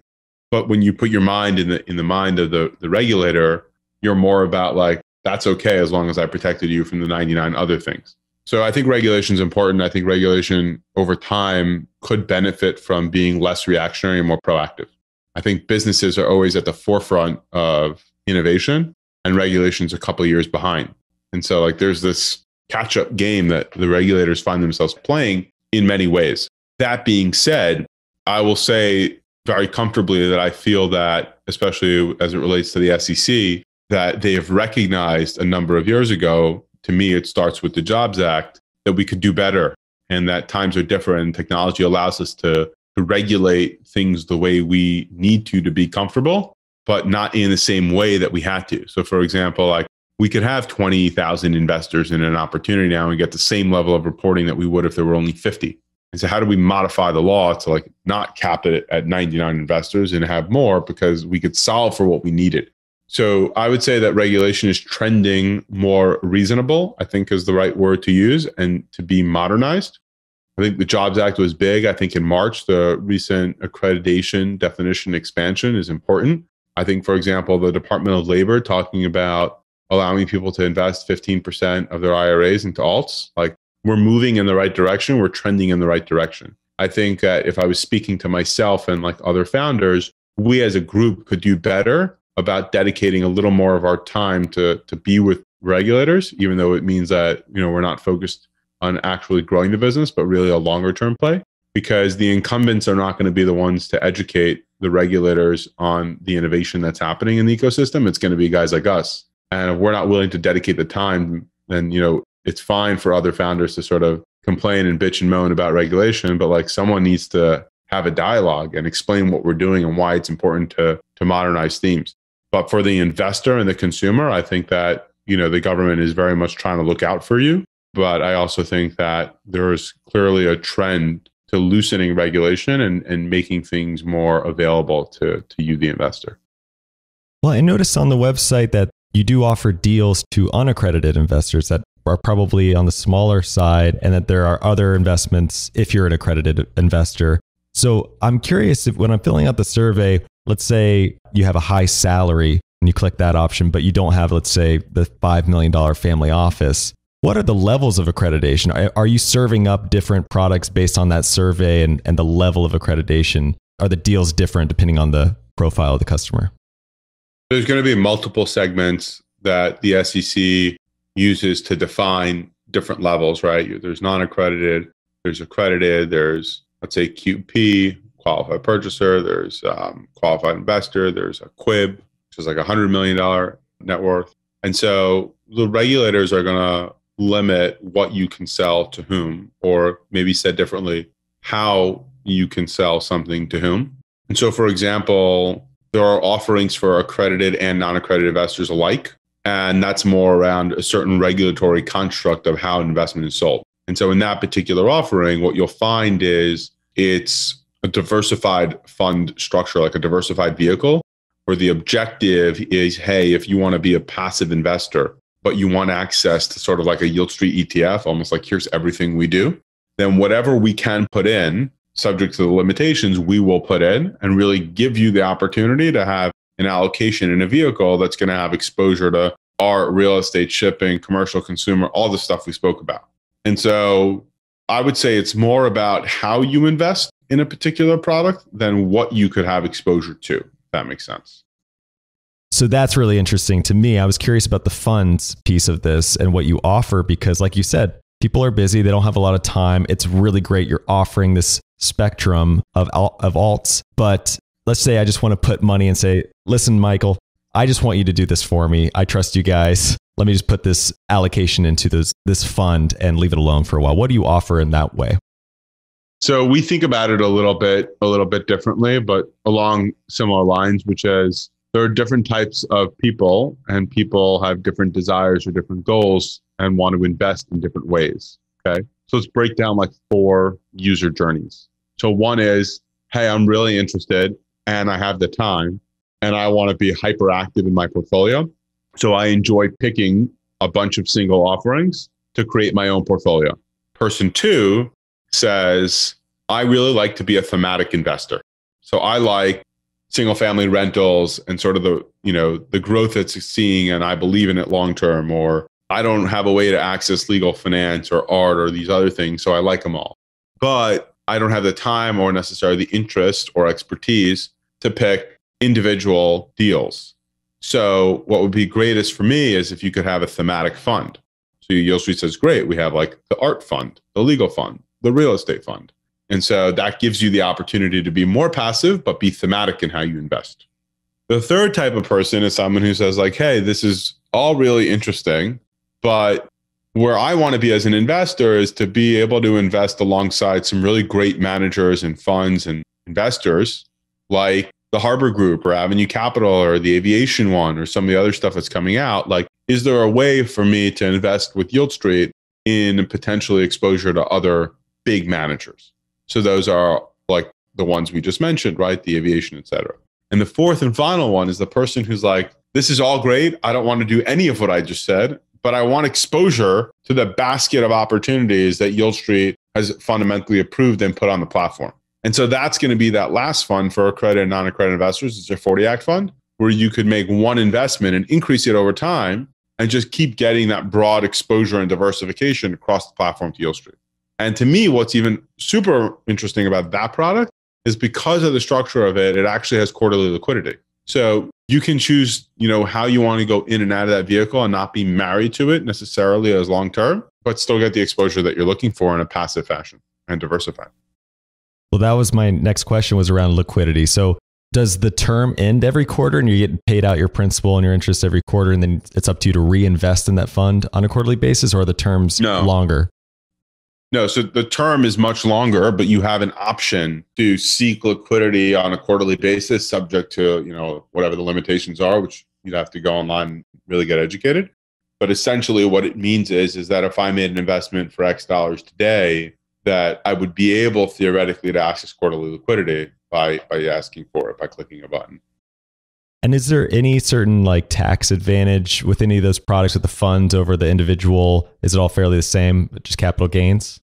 But when you put your mind in the in the mind of the, the regulator, you're more about like, that's okay as long as I protected you from the 99 other things. So I think regulation is important. I think regulation over time could benefit from being less reactionary and more proactive. I think businesses are always at the forefront of innovation and regulations a couple years behind. And so like there's this catch up game that the regulators find themselves playing in many ways. That being said, I will say very comfortably that I feel that, especially as it relates to the SEC, that they have recognized a number of years ago. To me, it starts with the Jobs Act that we could do better and that times are different and technology allows us to to regulate things the way we need to to be comfortable, but not in the same way that we had to. So, for example, like we could have 20,000 investors in an opportunity now and get the same level of reporting that we would if there were only 50. And so, how do we modify the law to like not cap it at 99 investors and have more because we could solve for what we needed? So, I would say that regulation is trending more reasonable, I think is the right word to use, and to be modernized. I think the Jobs Act was big. I think in March, the recent accreditation definition expansion is important. I think, for example, the Department of Labor talking about allowing people to invest 15% of their IRAs into alts. Like we're moving in the right direction, we're trending in the right direction. I think that if I was speaking to myself and like other founders, we as a group could do better about dedicating a little more of our time to to be with regulators, even though it means that you know we're not focused on actually growing the business, but really a longer term play because the incumbents are not going to be the ones to educate the regulators on the innovation that's happening in the ecosystem. It's going to be guys like us. And if we're not willing to dedicate the time, then, you know, it's fine for other founders to sort of complain and bitch and moan about regulation, but like someone needs to have a dialogue and explain what we're doing and why it's important to to modernize themes. But for the investor and the consumer, I think that, you know, the government is very much trying to look out for you but I also think that there is clearly a trend to loosening regulation and, and making things more available to, to you, the investor. Well, I noticed on the website that you do offer deals to unaccredited investors that are probably on the smaller side, and that there are other investments if you're an accredited investor. So I'm curious if when I'm filling out the survey, let's say you have a high salary and you click that option, but you don't have, let's say, the $5 million family office. What are the levels of accreditation? Are, you serving up different products based on that survey and, and the level of accreditation? Are the deals different depending on the profile of the customer? There's going to be multiple segments that the SEC uses to define different levels, right? There's non accredited, there's accredited, there's, let's say, QP, qualified purchaser, there's um, qualified investor, there's a quib, which is like a $100 million net worth. And so the regulators are going to limit what you can sell to whom, or maybe said differently, how you can sell something to whom. And so, for example, there are offerings for accredited and non accredited investors alike. And that's more around a certain regulatory construct of how investment is sold. And so, in that particular offering, what you'll find is it's a diversified fund structure, like a diversified vehicle, where the objective is hey, if you want to be a passive investor, but you want access to sort of like a yield street ETF, almost like here's everything we do, then whatever we can put in, subject to the limitations, we will put in and really give you the opportunity to have an allocation in a vehicle that's going to have exposure to art, real estate, shipping, commercial, consumer, all the stuff we spoke about. And so I would say it's more about how you invest in a particular product than what you could have exposure to. that makes sense. So that's really interesting to me. I was curious about the funds piece of this and what you offer because, like you said, people are busy, they don't have a lot of time. It's really great you're offering this spectrum of, of alts. But let's say I just want to put money and say, listen, Michael, I just want you to do this for me. I trust you guys. Let me just put this allocation into this, this fund and leave it alone for a while. What do you offer in that way? So we think about it a little bit, a little bit differently, but along similar lines, which is there are different types of people, and people have different desires or different goals and want to invest in different ways. Okay. So let's break down like four user journeys. So one is, hey, I'm really interested and I have the time and I want to be hyperactive in my portfolio. So I enjoy picking a bunch of single offerings to create my own portfolio. Person two says, I really like to be a thematic investor. So I like single family rentals and sort of the you know the growth that's seeing and i believe in it long term or i don't have a way to access legal finance or art or these other things so i like them all but i don't have the time or necessarily the interest or expertise to pick individual deals so what would be greatest for me is if you could have a thematic fund so Street says great we have like the art fund the legal fund the real estate fund and so that gives you the opportunity to be more passive, but be thematic in how you invest. The third type of person is someone who says, like, hey, this is all really interesting, but where I want to be as an investor is to be able to invest alongside some really great managers and funds and investors like the Harbor Group or Avenue Capital or the Aviation one or some of the other stuff that's coming out. Like, is there a way for me to invest with Yield Street in potentially exposure to other big managers? So those are like the ones we just mentioned, right? The aviation, etc. And the fourth and final one is the person who's like, this is all great. I don't want to do any of what I just said, but I want exposure to the basket of opportunities that Yield Street has fundamentally approved and put on the platform. And so that's going to be that last fund for accredited and non-accredited investors. It's a 40 act fund where you could make one investment and increase it over time and just keep getting that broad exposure and diversification across the platform to Yield Street. And to me, what's even super interesting about that product is because of the structure of it, it actually has quarterly liquidity. So you can choose, you know, how you want to go in and out of that vehicle and not be married to it necessarily as long term, but still get the exposure that you're looking for in a passive fashion and diversify. Well, that was my next question was around liquidity. So does the term end every quarter and you're getting paid out your principal and your interest every quarter and then it's up to you to reinvest in that fund on a quarterly basis or are the terms no. longer? No, so the term is much longer, but you have an option to seek liquidity on a quarterly basis, subject to you know whatever the limitations are, which you'd have to go online and really get educated. But essentially, what it means is is that if I made an investment for X dollars today, that I would be able theoretically to access quarterly liquidity by by asking for it by clicking a button. And is there any certain like tax advantage with any of those products with the funds over the individual? Is it all fairly the same, just capital gains?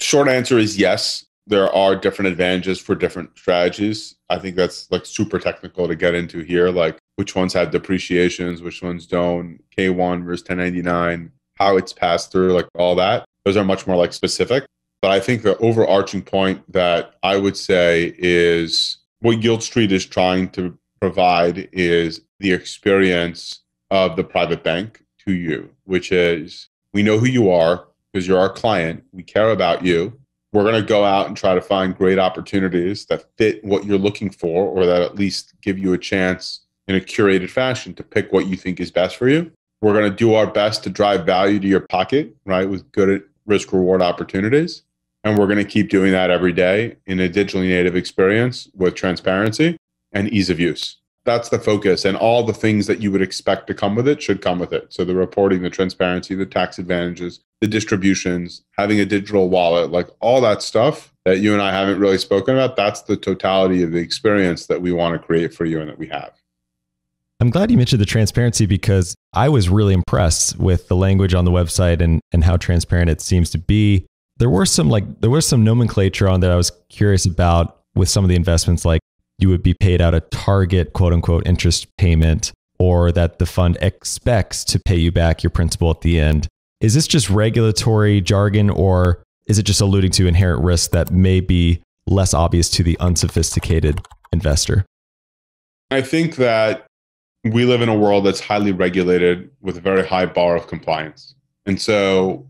Short answer is yes. There are different advantages for different strategies. I think that's like super technical to get into here, like which ones have depreciations, which ones don't, K1 versus 1099, how it's passed through, like all that. Those are much more like specific. But I think the overarching point that I would say is what Yield Street is trying to provide is the experience of the private bank to you, which is we know who you are because you're our client. We care about you. We're going to go out and try to find great opportunities that fit what you're looking for or that at least give you a chance in a curated fashion to pick what you think is best for you. We're going to do our best to drive value to your pocket, right, with good risk reward opportunities. And we're going to keep doing that every day in a digitally native experience with transparency and ease of use. That's the focus, and all the things that you would expect to come with it should come with it. So, the reporting, the transparency, the tax advantages, the distributions, having a digital wallet, like all that stuff that you and I haven't really spoken about, that's the totality of the experience that we want to create for you and that we have. I'm glad you mentioned the transparency because I was really impressed with the language on the website and, and how transparent it seems to be. There were some like there was some nomenclature on that I was curious about with some of the investments like you would be paid out a target quote unquote interest payment or that the fund expects to pay you back your principal at the end. Is this just regulatory jargon or is it just alluding to inherent risk that may be less obvious to the unsophisticated investor? I think that we live in a world that's highly regulated with a very high bar of compliance. And so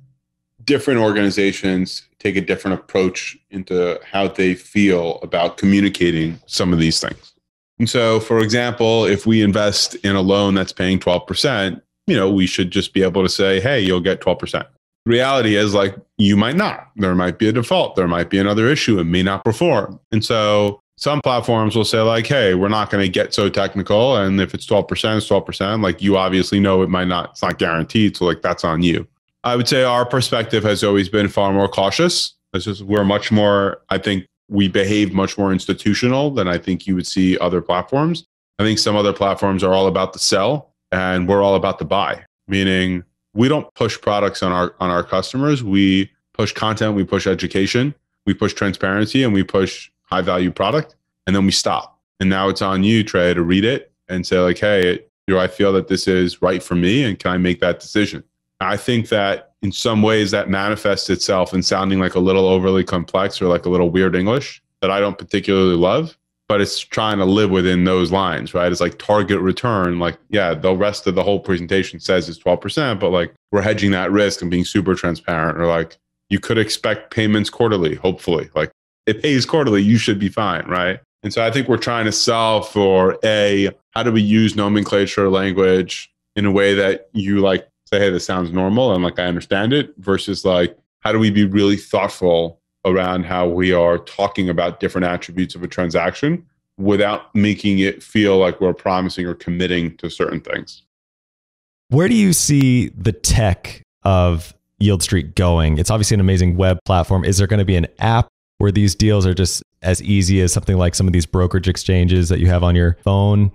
different organizations take a different approach into how they feel about communicating some of these things. And so, for example, if we invest in a loan that's paying 12%, you know, we should just be able to say, hey, you'll get 12%. reality is like you might not. There might be a default, there might be another issue, it may not perform. And so some platforms will say like, hey, we're not going to get so technical. And if it's 12%, it's 12%. Like you obviously know it might not, it's not guaranteed. So like that's on you. I would say our perspective has always been far more cautious. This is we're much more, I think we behave much more institutional than I think you would see other platforms. I think some other platforms are all about the sell and we're all about the buy, meaning we don't push products on our on our customers. We push content, we push education, we push transparency and we push high value product and then we stop. And now it's on you, Trey, to read it and say like, "Hey, do I feel that this is right for me and can I make that decision?" I think that in some ways that manifests itself in sounding like a little overly complex or like a little weird English that I don't particularly love, but it's trying to live within those lines, right? It's like target return. Like, yeah, the rest of the whole presentation says it's 12%, but like we're hedging that risk and being super transparent or like you could expect payments quarterly, hopefully. Like it pays quarterly, you should be fine, right? And so I think we're trying to solve for a how do we use nomenclature language in a way that you like say, hey, this sounds normal and like I understand it, versus like, how do we be really thoughtful around how we are talking about different attributes of a transaction without making it feel like we're promising or committing to certain things? Where do you see the tech of Yield Street going? It's obviously an amazing web platform. Is there going to be an app where these deals are just as easy as something like some of these brokerage exchanges that you have on your phone?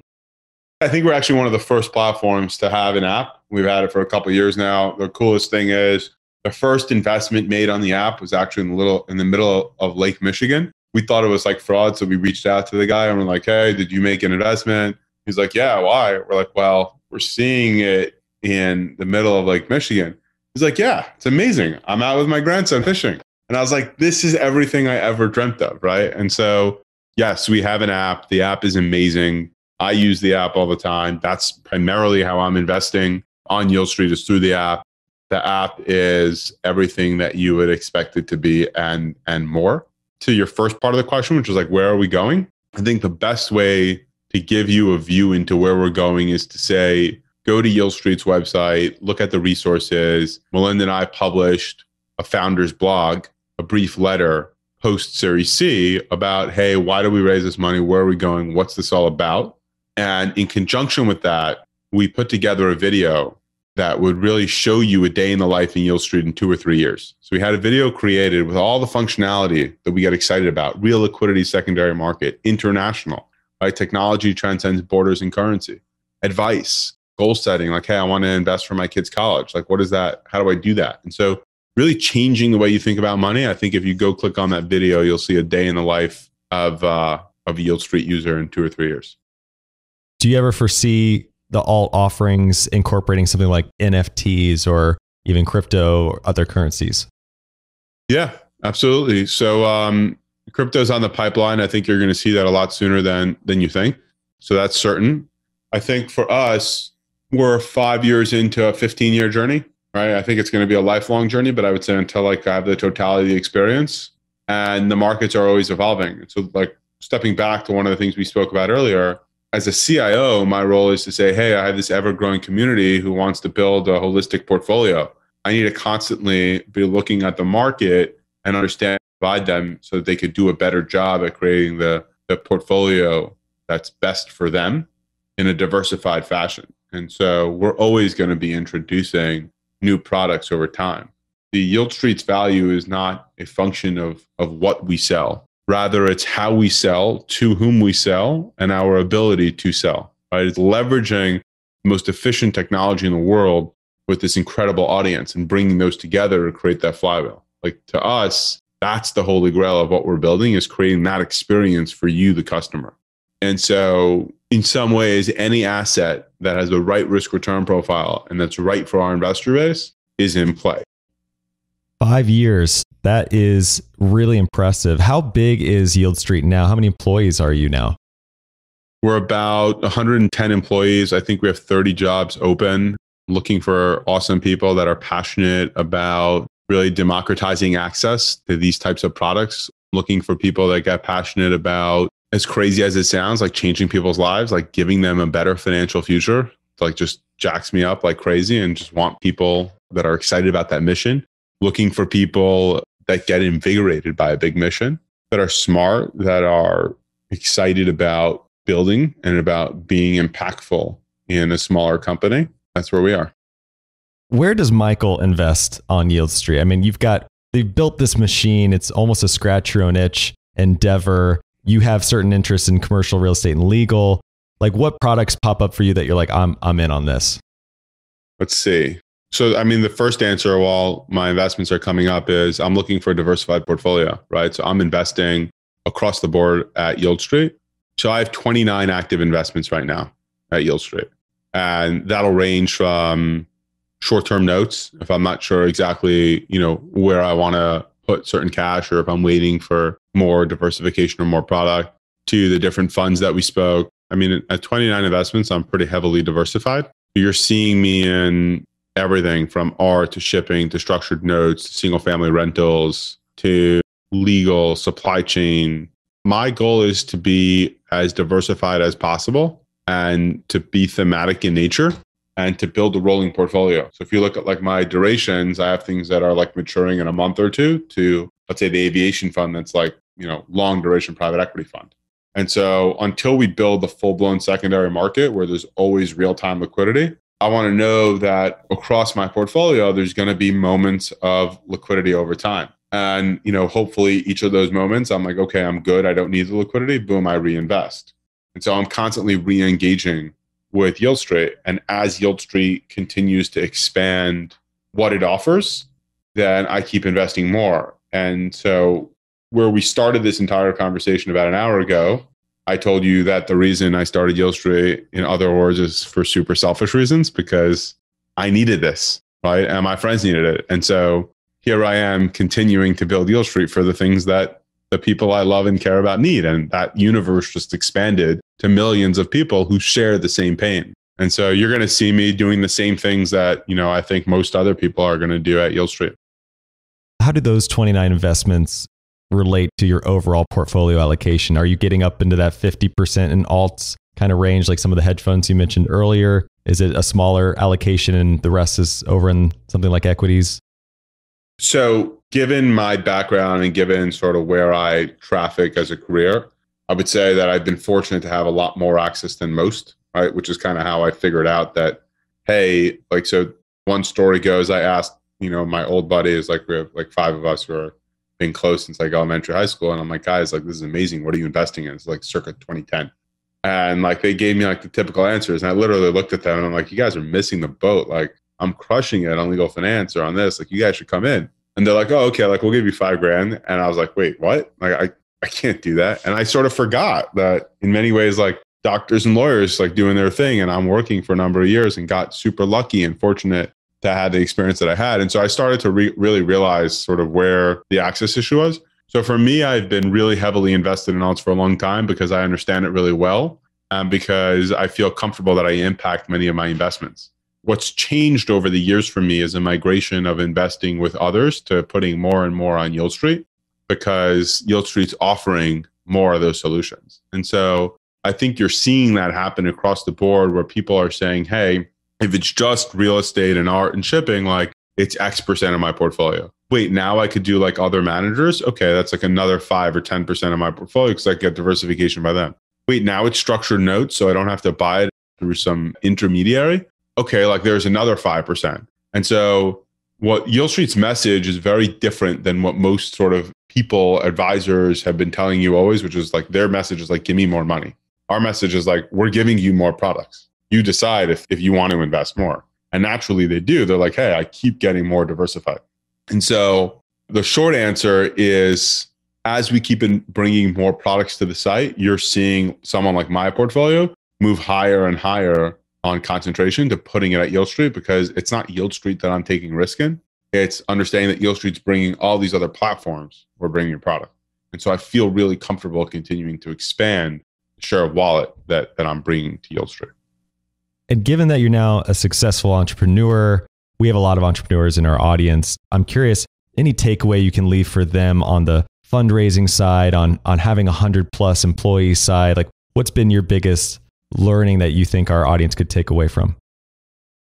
I think we're actually one of the first platforms to have an app. We've had it for a couple years now. The coolest thing is the first investment made on the app was actually in the little in the middle of Lake Michigan. We thought it was like fraud, so we reached out to the guy and we're like, "Hey, did you make an investment?" He's like, "Yeah, why?" We're like, "Well, we're seeing it in the middle of Lake Michigan." He's like, "Yeah, it's amazing. I'm out with my grandson fishing." And I was like, "This is everything I ever dreamt of, right?" And so, yes, we have an app. The app is amazing. I use the app all the time. That's primarily how I'm investing on Yield Street is through the app. The app is everything that you would expect it to be and and more. To your first part of the question, which was like, where are we going? I think the best way to give you a view into where we're going is to say, go to Yield Street's website, look at the resources. Melinda and I published a founder's blog, a brief letter post Series C about, hey, why do we raise this money? Where are we going? What's this all about? And in conjunction with that, we put together a video that would really show you a day in the life in Yield Street in two or three years. So we had a video created with all the functionality that we get excited about real liquidity, secondary market, international, right? Technology transcends borders and currency, advice, goal setting, like, hey, I want to invest for my kids' college. Like, what is that? How do I do that? And so, really changing the way you think about money. I think if you go click on that video, you'll see a day in the life of, uh, of a Yield Street user in two or three years. Do you ever foresee the alt offerings incorporating something like NFTs or even crypto or other currencies? Yeah, absolutely. So um, crypto's on the pipeline. I think you're going to see that a lot sooner than than you think. So that's certain. I think for us, we're five years into a 15 year journey, right? I think it's going to be a lifelong journey, but I would say until like I have the totality of the experience, and the markets are always evolving. So like stepping back to one of the things we spoke about earlier, as a CIO, my role is to say, hey, I have this ever growing community who wants to build a holistic portfolio. I need to constantly be looking at the market and understand, provide them so that they could do a better job at creating the, the portfolio that's best for them in a diversified fashion. And so we're always going to be introducing new products over time. The yield streets value is not a function of, of what we sell. Rather, it's how we sell, to whom we sell, and our ability to sell. Right? It's leveraging the most efficient technology in the world with this incredible audience and bringing those together to create that flywheel. Like to us, that's the holy grail of what we're building is creating that experience for you, the customer. And so, in some ways, any asset that has the right risk return profile and that's right for our investor base is in play. Five years that is really impressive. How big is Yield Street now? How many employees are you now? We're about 110 employees. I think we have 30 jobs open, looking for awesome people that are passionate about really democratizing access to these types of products, looking for people that get passionate about, as crazy as it sounds, like changing people's lives, like giving them a better financial future. Like just jacks me up like crazy and just want people that are excited about that mission. Looking for people that get invigorated by a big mission, that are smart, that are excited about building and about being impactful in a smaller company. That's where we are. Where does Michael invest on Yield Street? I mean, you've got, they've built this machine. It's almost a scratch your own itch endeavor. You have certain interests in commercial real estate and legal. Like, what products pop up for you that you're like, I'm, I'm in on this? Let's see. So, I mean, the first answer while my investments are coming up is I'm looking for a diversified portfolio, right? So I'm investing across the board at Yield Street. So I have 29 active investments right now at Yield Street. And that'll range from short-term notes if I'm not sure exactly, you know, where I want to put certain cash or if I'm waiting for more diversification or more product to the different funds that we spoke. I mean, at 29 investments, I'm pretty heavily diversified. You're seeing me in everything from R to shipping to structured notes to single family rentals to legal, supply chain. My goal is to be as diversified as possible and to be thematic in nature and to build a rolling portfolio. So if you look at like my durations, I have things that are like maturing in a month or two to let's say the aviation fund that's like, you know, long duration private equity fund. And so until we build the full blown secondary market where there's always real time liquidity, I want to know that across my portfolio, there's going to be moments of liquidity over time. And, you know, hopefully each of those moments, I'm like, okay, I'm good. I don't need the liquidity. Boom, I reinvest. And so I'm constantly re engaging with Yield Street. And as Yield Street continues to expand what it offers, then I keep investing more. And so, where we started this entire conversation about an hour ago I told you that the reason I started Yostray in other words is for super selfish reasons because I needed this, right? And my friends needed it. And so here I am continuing to build Yield Street for the things that the people I love and care about need. And that universe just expanded to millions of people who share the same pain. And so you're going to see me doing the same things that, you know, I think most other people are going to do at Yield Street. How did those 29 investments relate to your overall portfolio allocation? Are you getting up into that 50% in alts kind of range, like some of the hedge funds you mentioned earlier? Is it a smaller allocation and the rest is over in something like equities? So, given my background and given sort of where I traffic as a career, I would say that I've been fortunate to have a lot more access than most, right? Which is kind of how I figured out that, hey, like, so one story goes, I asked, you know, my old buddies, like, we have like five of us who are been close since like elementary high school. And I'm like, guys, like this is amazing. What are you investing in? It's like circa 2010. And like they gave me like the typical answers. And I literally looked at them and I'm like, you guys are missing the boat. Like I'm crushing it on legal finance or on this. Like you guys should come in. And they're like, oh, okay, like we'll give you five grand. And I was like, wait, what? Like I, I can't do that. And I sort of forgot that in many ways, like doctors and lawyers like doing their thing and I'm working for a number of years and got super lucky and fortunate to had the experience that I had. And so I started to re- really realize sort of where the access issue was. So for me, I've been really heavily invested in alts for a long time because I understand it really well and because I feel comfortable that I impact many of my investments. What's changed over the years for me is a migration of investing with others to putting more and more on Yield Street because Yield Street's offering more of those solutions. And so I think you're seeing that happen across the board where people are saying, hey, if it's just real estate and art and shipping, like it's X percent of my portfolio. Wait, now I could do like other managers. Okay, that's like another five or 10% of my portfolio because I get diversification by them. Wait, now it's structured notes, so I don't have to buy it through some intermediary. Okay, like there's another 5%. And so what Yield Street's message is very different than what most sort of people, advisors have been telling you always, which is like their message is like, give me more money. Our message is like, we're giving you more products you decide if, if you want to invest more. And naturally they do. They're like, hey, I keep getting more diversified. And so the short answer is as we keep in bringing more products to the site, you're seeing someone like my portfolio move higher and higher on concentration to putting it at Yield Street because it's not Yield Street that I'm taking risk in. It's understanding that Yield Street's bringing all these other platforms. We're bringing a product. And so I feel really comfortable continuing to expand share of wallet that, that I'm bringing to Yield Street. And given that you're now a successful entrepreneur, we have a lot of entrepreneurs in our audience. I'm curious, any takeaway you can leave for them on the fundraising side, on on having a hundred plus employee side? Like what's been your biggest learning that you think our audience could take away from?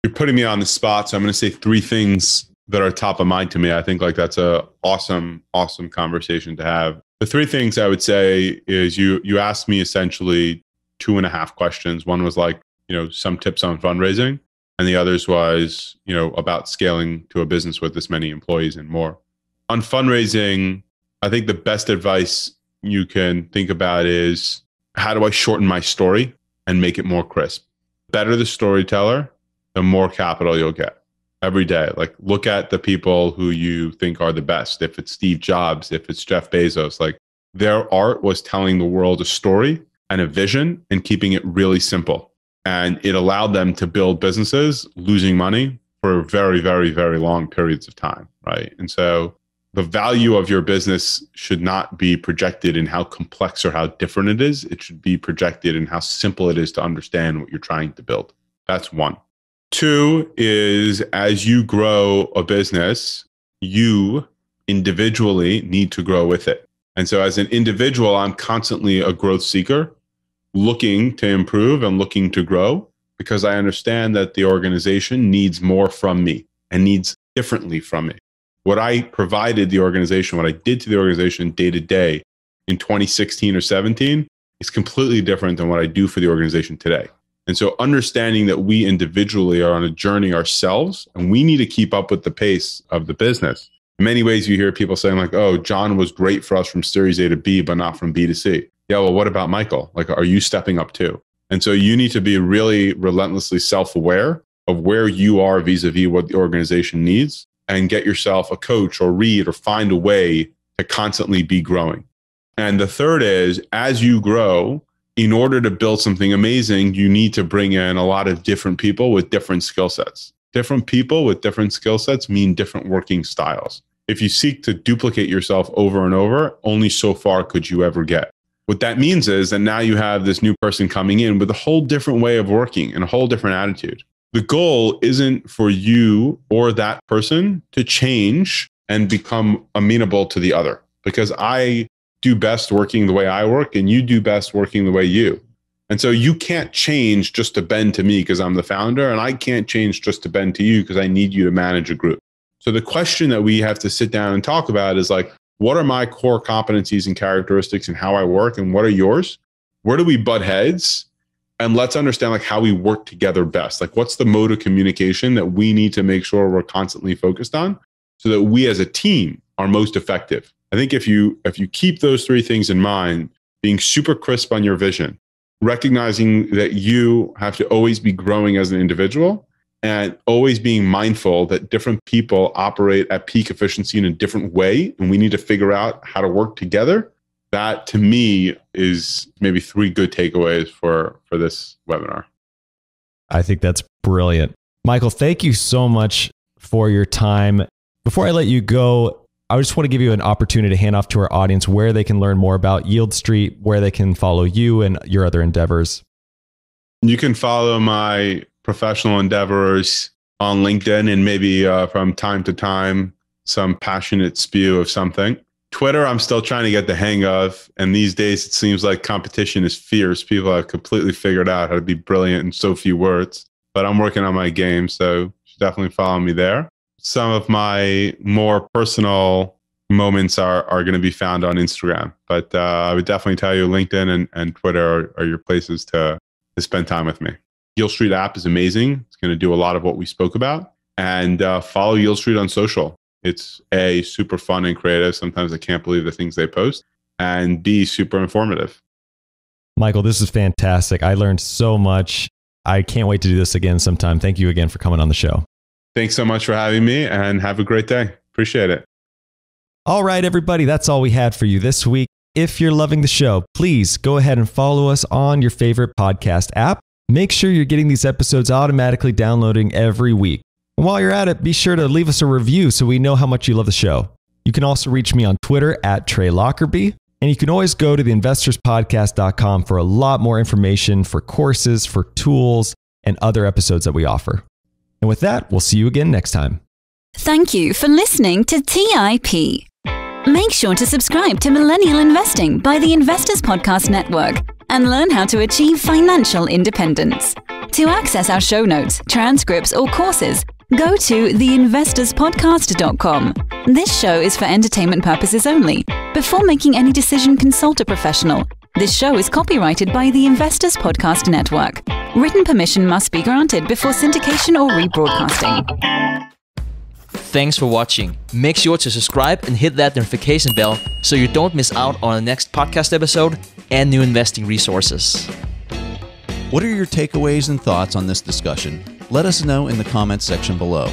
You're putting me on the spot, so I'm gonna say three things that are top of mind to me. I think like that's a awesome, awesome conversation to have. The three things I would say is you you asked me essentially two and a half questions. One was like, you know some tips on fundraising and the others was you know about scaling to a business with this many employees and more on fundraising i think the best advice you can think about is how do i shorten my story and make it more crisp better the storyteller the more capital you'll get every day like look at the people who you think are the best if it's steve jobs if it's jeff bezos like their art was telling the world a story and a vision and keeping it really simple and it allowed them to build businesses losing money for very very very long periods of time right and so the value of your business should not be projected in how complex or how different it is it should be projected in how simple it is to understand what you're trying to build that's one two is as you grow a business you individually need to grow with it and so as an individual i'm constantly a growth seeker looking to improve and looking to grow because I understand that the organization needs more from me and needs differently from me. What I provided the organization, what I did to the organization day to day in 2016 or 17 is completely different than what I do for the organization today. And so understanding that we individually are on a journey ourselves and we need to keep up with the pace of the business many ways you hear people saying like, "Oh, John was great for us from Series A to B, but not from B to C." Yeah, well, what about Michael? Like, are you stepping up too? And so you need to be really relentlessly self-aware of where you are vis-a-vis what the organization needs, and get yourself a coach or read or find a way to constantly be growing. And the third is, as you grow, in order to build something amazing, you need to bring in a lot of different people with different skill sets. Different people with different skill sets mean different working styles if you seek to duplicate yourself over and over, only so far could you ever get. What that means is that now you have this new person coming in with a whole different way of working and a whole different attitude. The goal isn't for you or that person to change and become amenable to the other because I do best working the way I work and you do best working the way you. And so you can't change just to bend to me because I'm the founder, and I can't change just to bend to you because I need you to manage a group. So the question that we have to sit down and talk about is like, what are my core competencies and characteristics and how I work and what are yours? Where do we butt heads? And let's understand like how we work together best. Like what's the mode of communication that we need to make sure we're constantly focused on so that we as a team are most effective. I think if you if you keep those three things in mind, being super crisp on your vision, recognizing that you have to always be growing as an individual and always being mindful that different people operate at peak efficiency in a different way and we need to figure out how to work together that to me is maybe three good takeaways for for this webinar i think that's brilliant michael thank you so much for your time before i let you go i just want to give you an opportunity to hand off to our audience where they can learn more about yield street where they can follow you and your other endeavors you can follow my professional endeavors on LinkedIn and maybe uh, from time to time some passionate spew of something. Twitter, I'm still trying to get the hang of. And these days, it seems like competition is fierce. People have completely figured out how to be brilliant in so few words. But I'm working on my game. So definitely follow me there. Some of my more personal moments are, are going to be found on Instagram. But uh, I would definitely tell you LinkedIn and, and Twitter are, are your places to, to spend time with me. Yield Street app is amazing. It's going to do a lot of what we spoke about. And uh, follow Yield Street on social. It's A, super fun and creative. Sometimes I can't believe the things they post, and B, super informative. Michael, this is fantastic. I learned so much. I can't wait to do this again sometime. Thank you again for coming on the show. Thanks so much for having me and have a great day. Appreciate it. All right, everybody, that's all we had for you this week. If you're loving the show, please go ahead and follow us on your favorite podcast app. Make sure you're getting these episodes automatically downloading every week. And while you're at it, be sure to leave us a review so we know how much you love the show. You can also reach me on Twitter at Trey Lockerbie. And you can always go to theinvestorspodcast.com for a lot more information for courses, for tools, and other episodes that we offer. And with that, we'll see you again next time. Thank you for listening to TIP. Make sure to subscribe to Millennial Investing by the Investors Podcast Network and learn how to achieve financial independence. To access our show notes, transcripts, or courses, go to theinvestorspodcast.com. This show is for entertainment purposes only. Before making any decision, consult a professional. This show is copyrighted by the Investors Podcast Network. Written permission must be granted before syndication or rebroadcasting. Thanks for watching. Make sure to subscribe and hit that notification bell so you don't miss out on the next podcast episode and new investing resources. What are your takeaways and thoughts on this discussion? Let us know in the comments section below.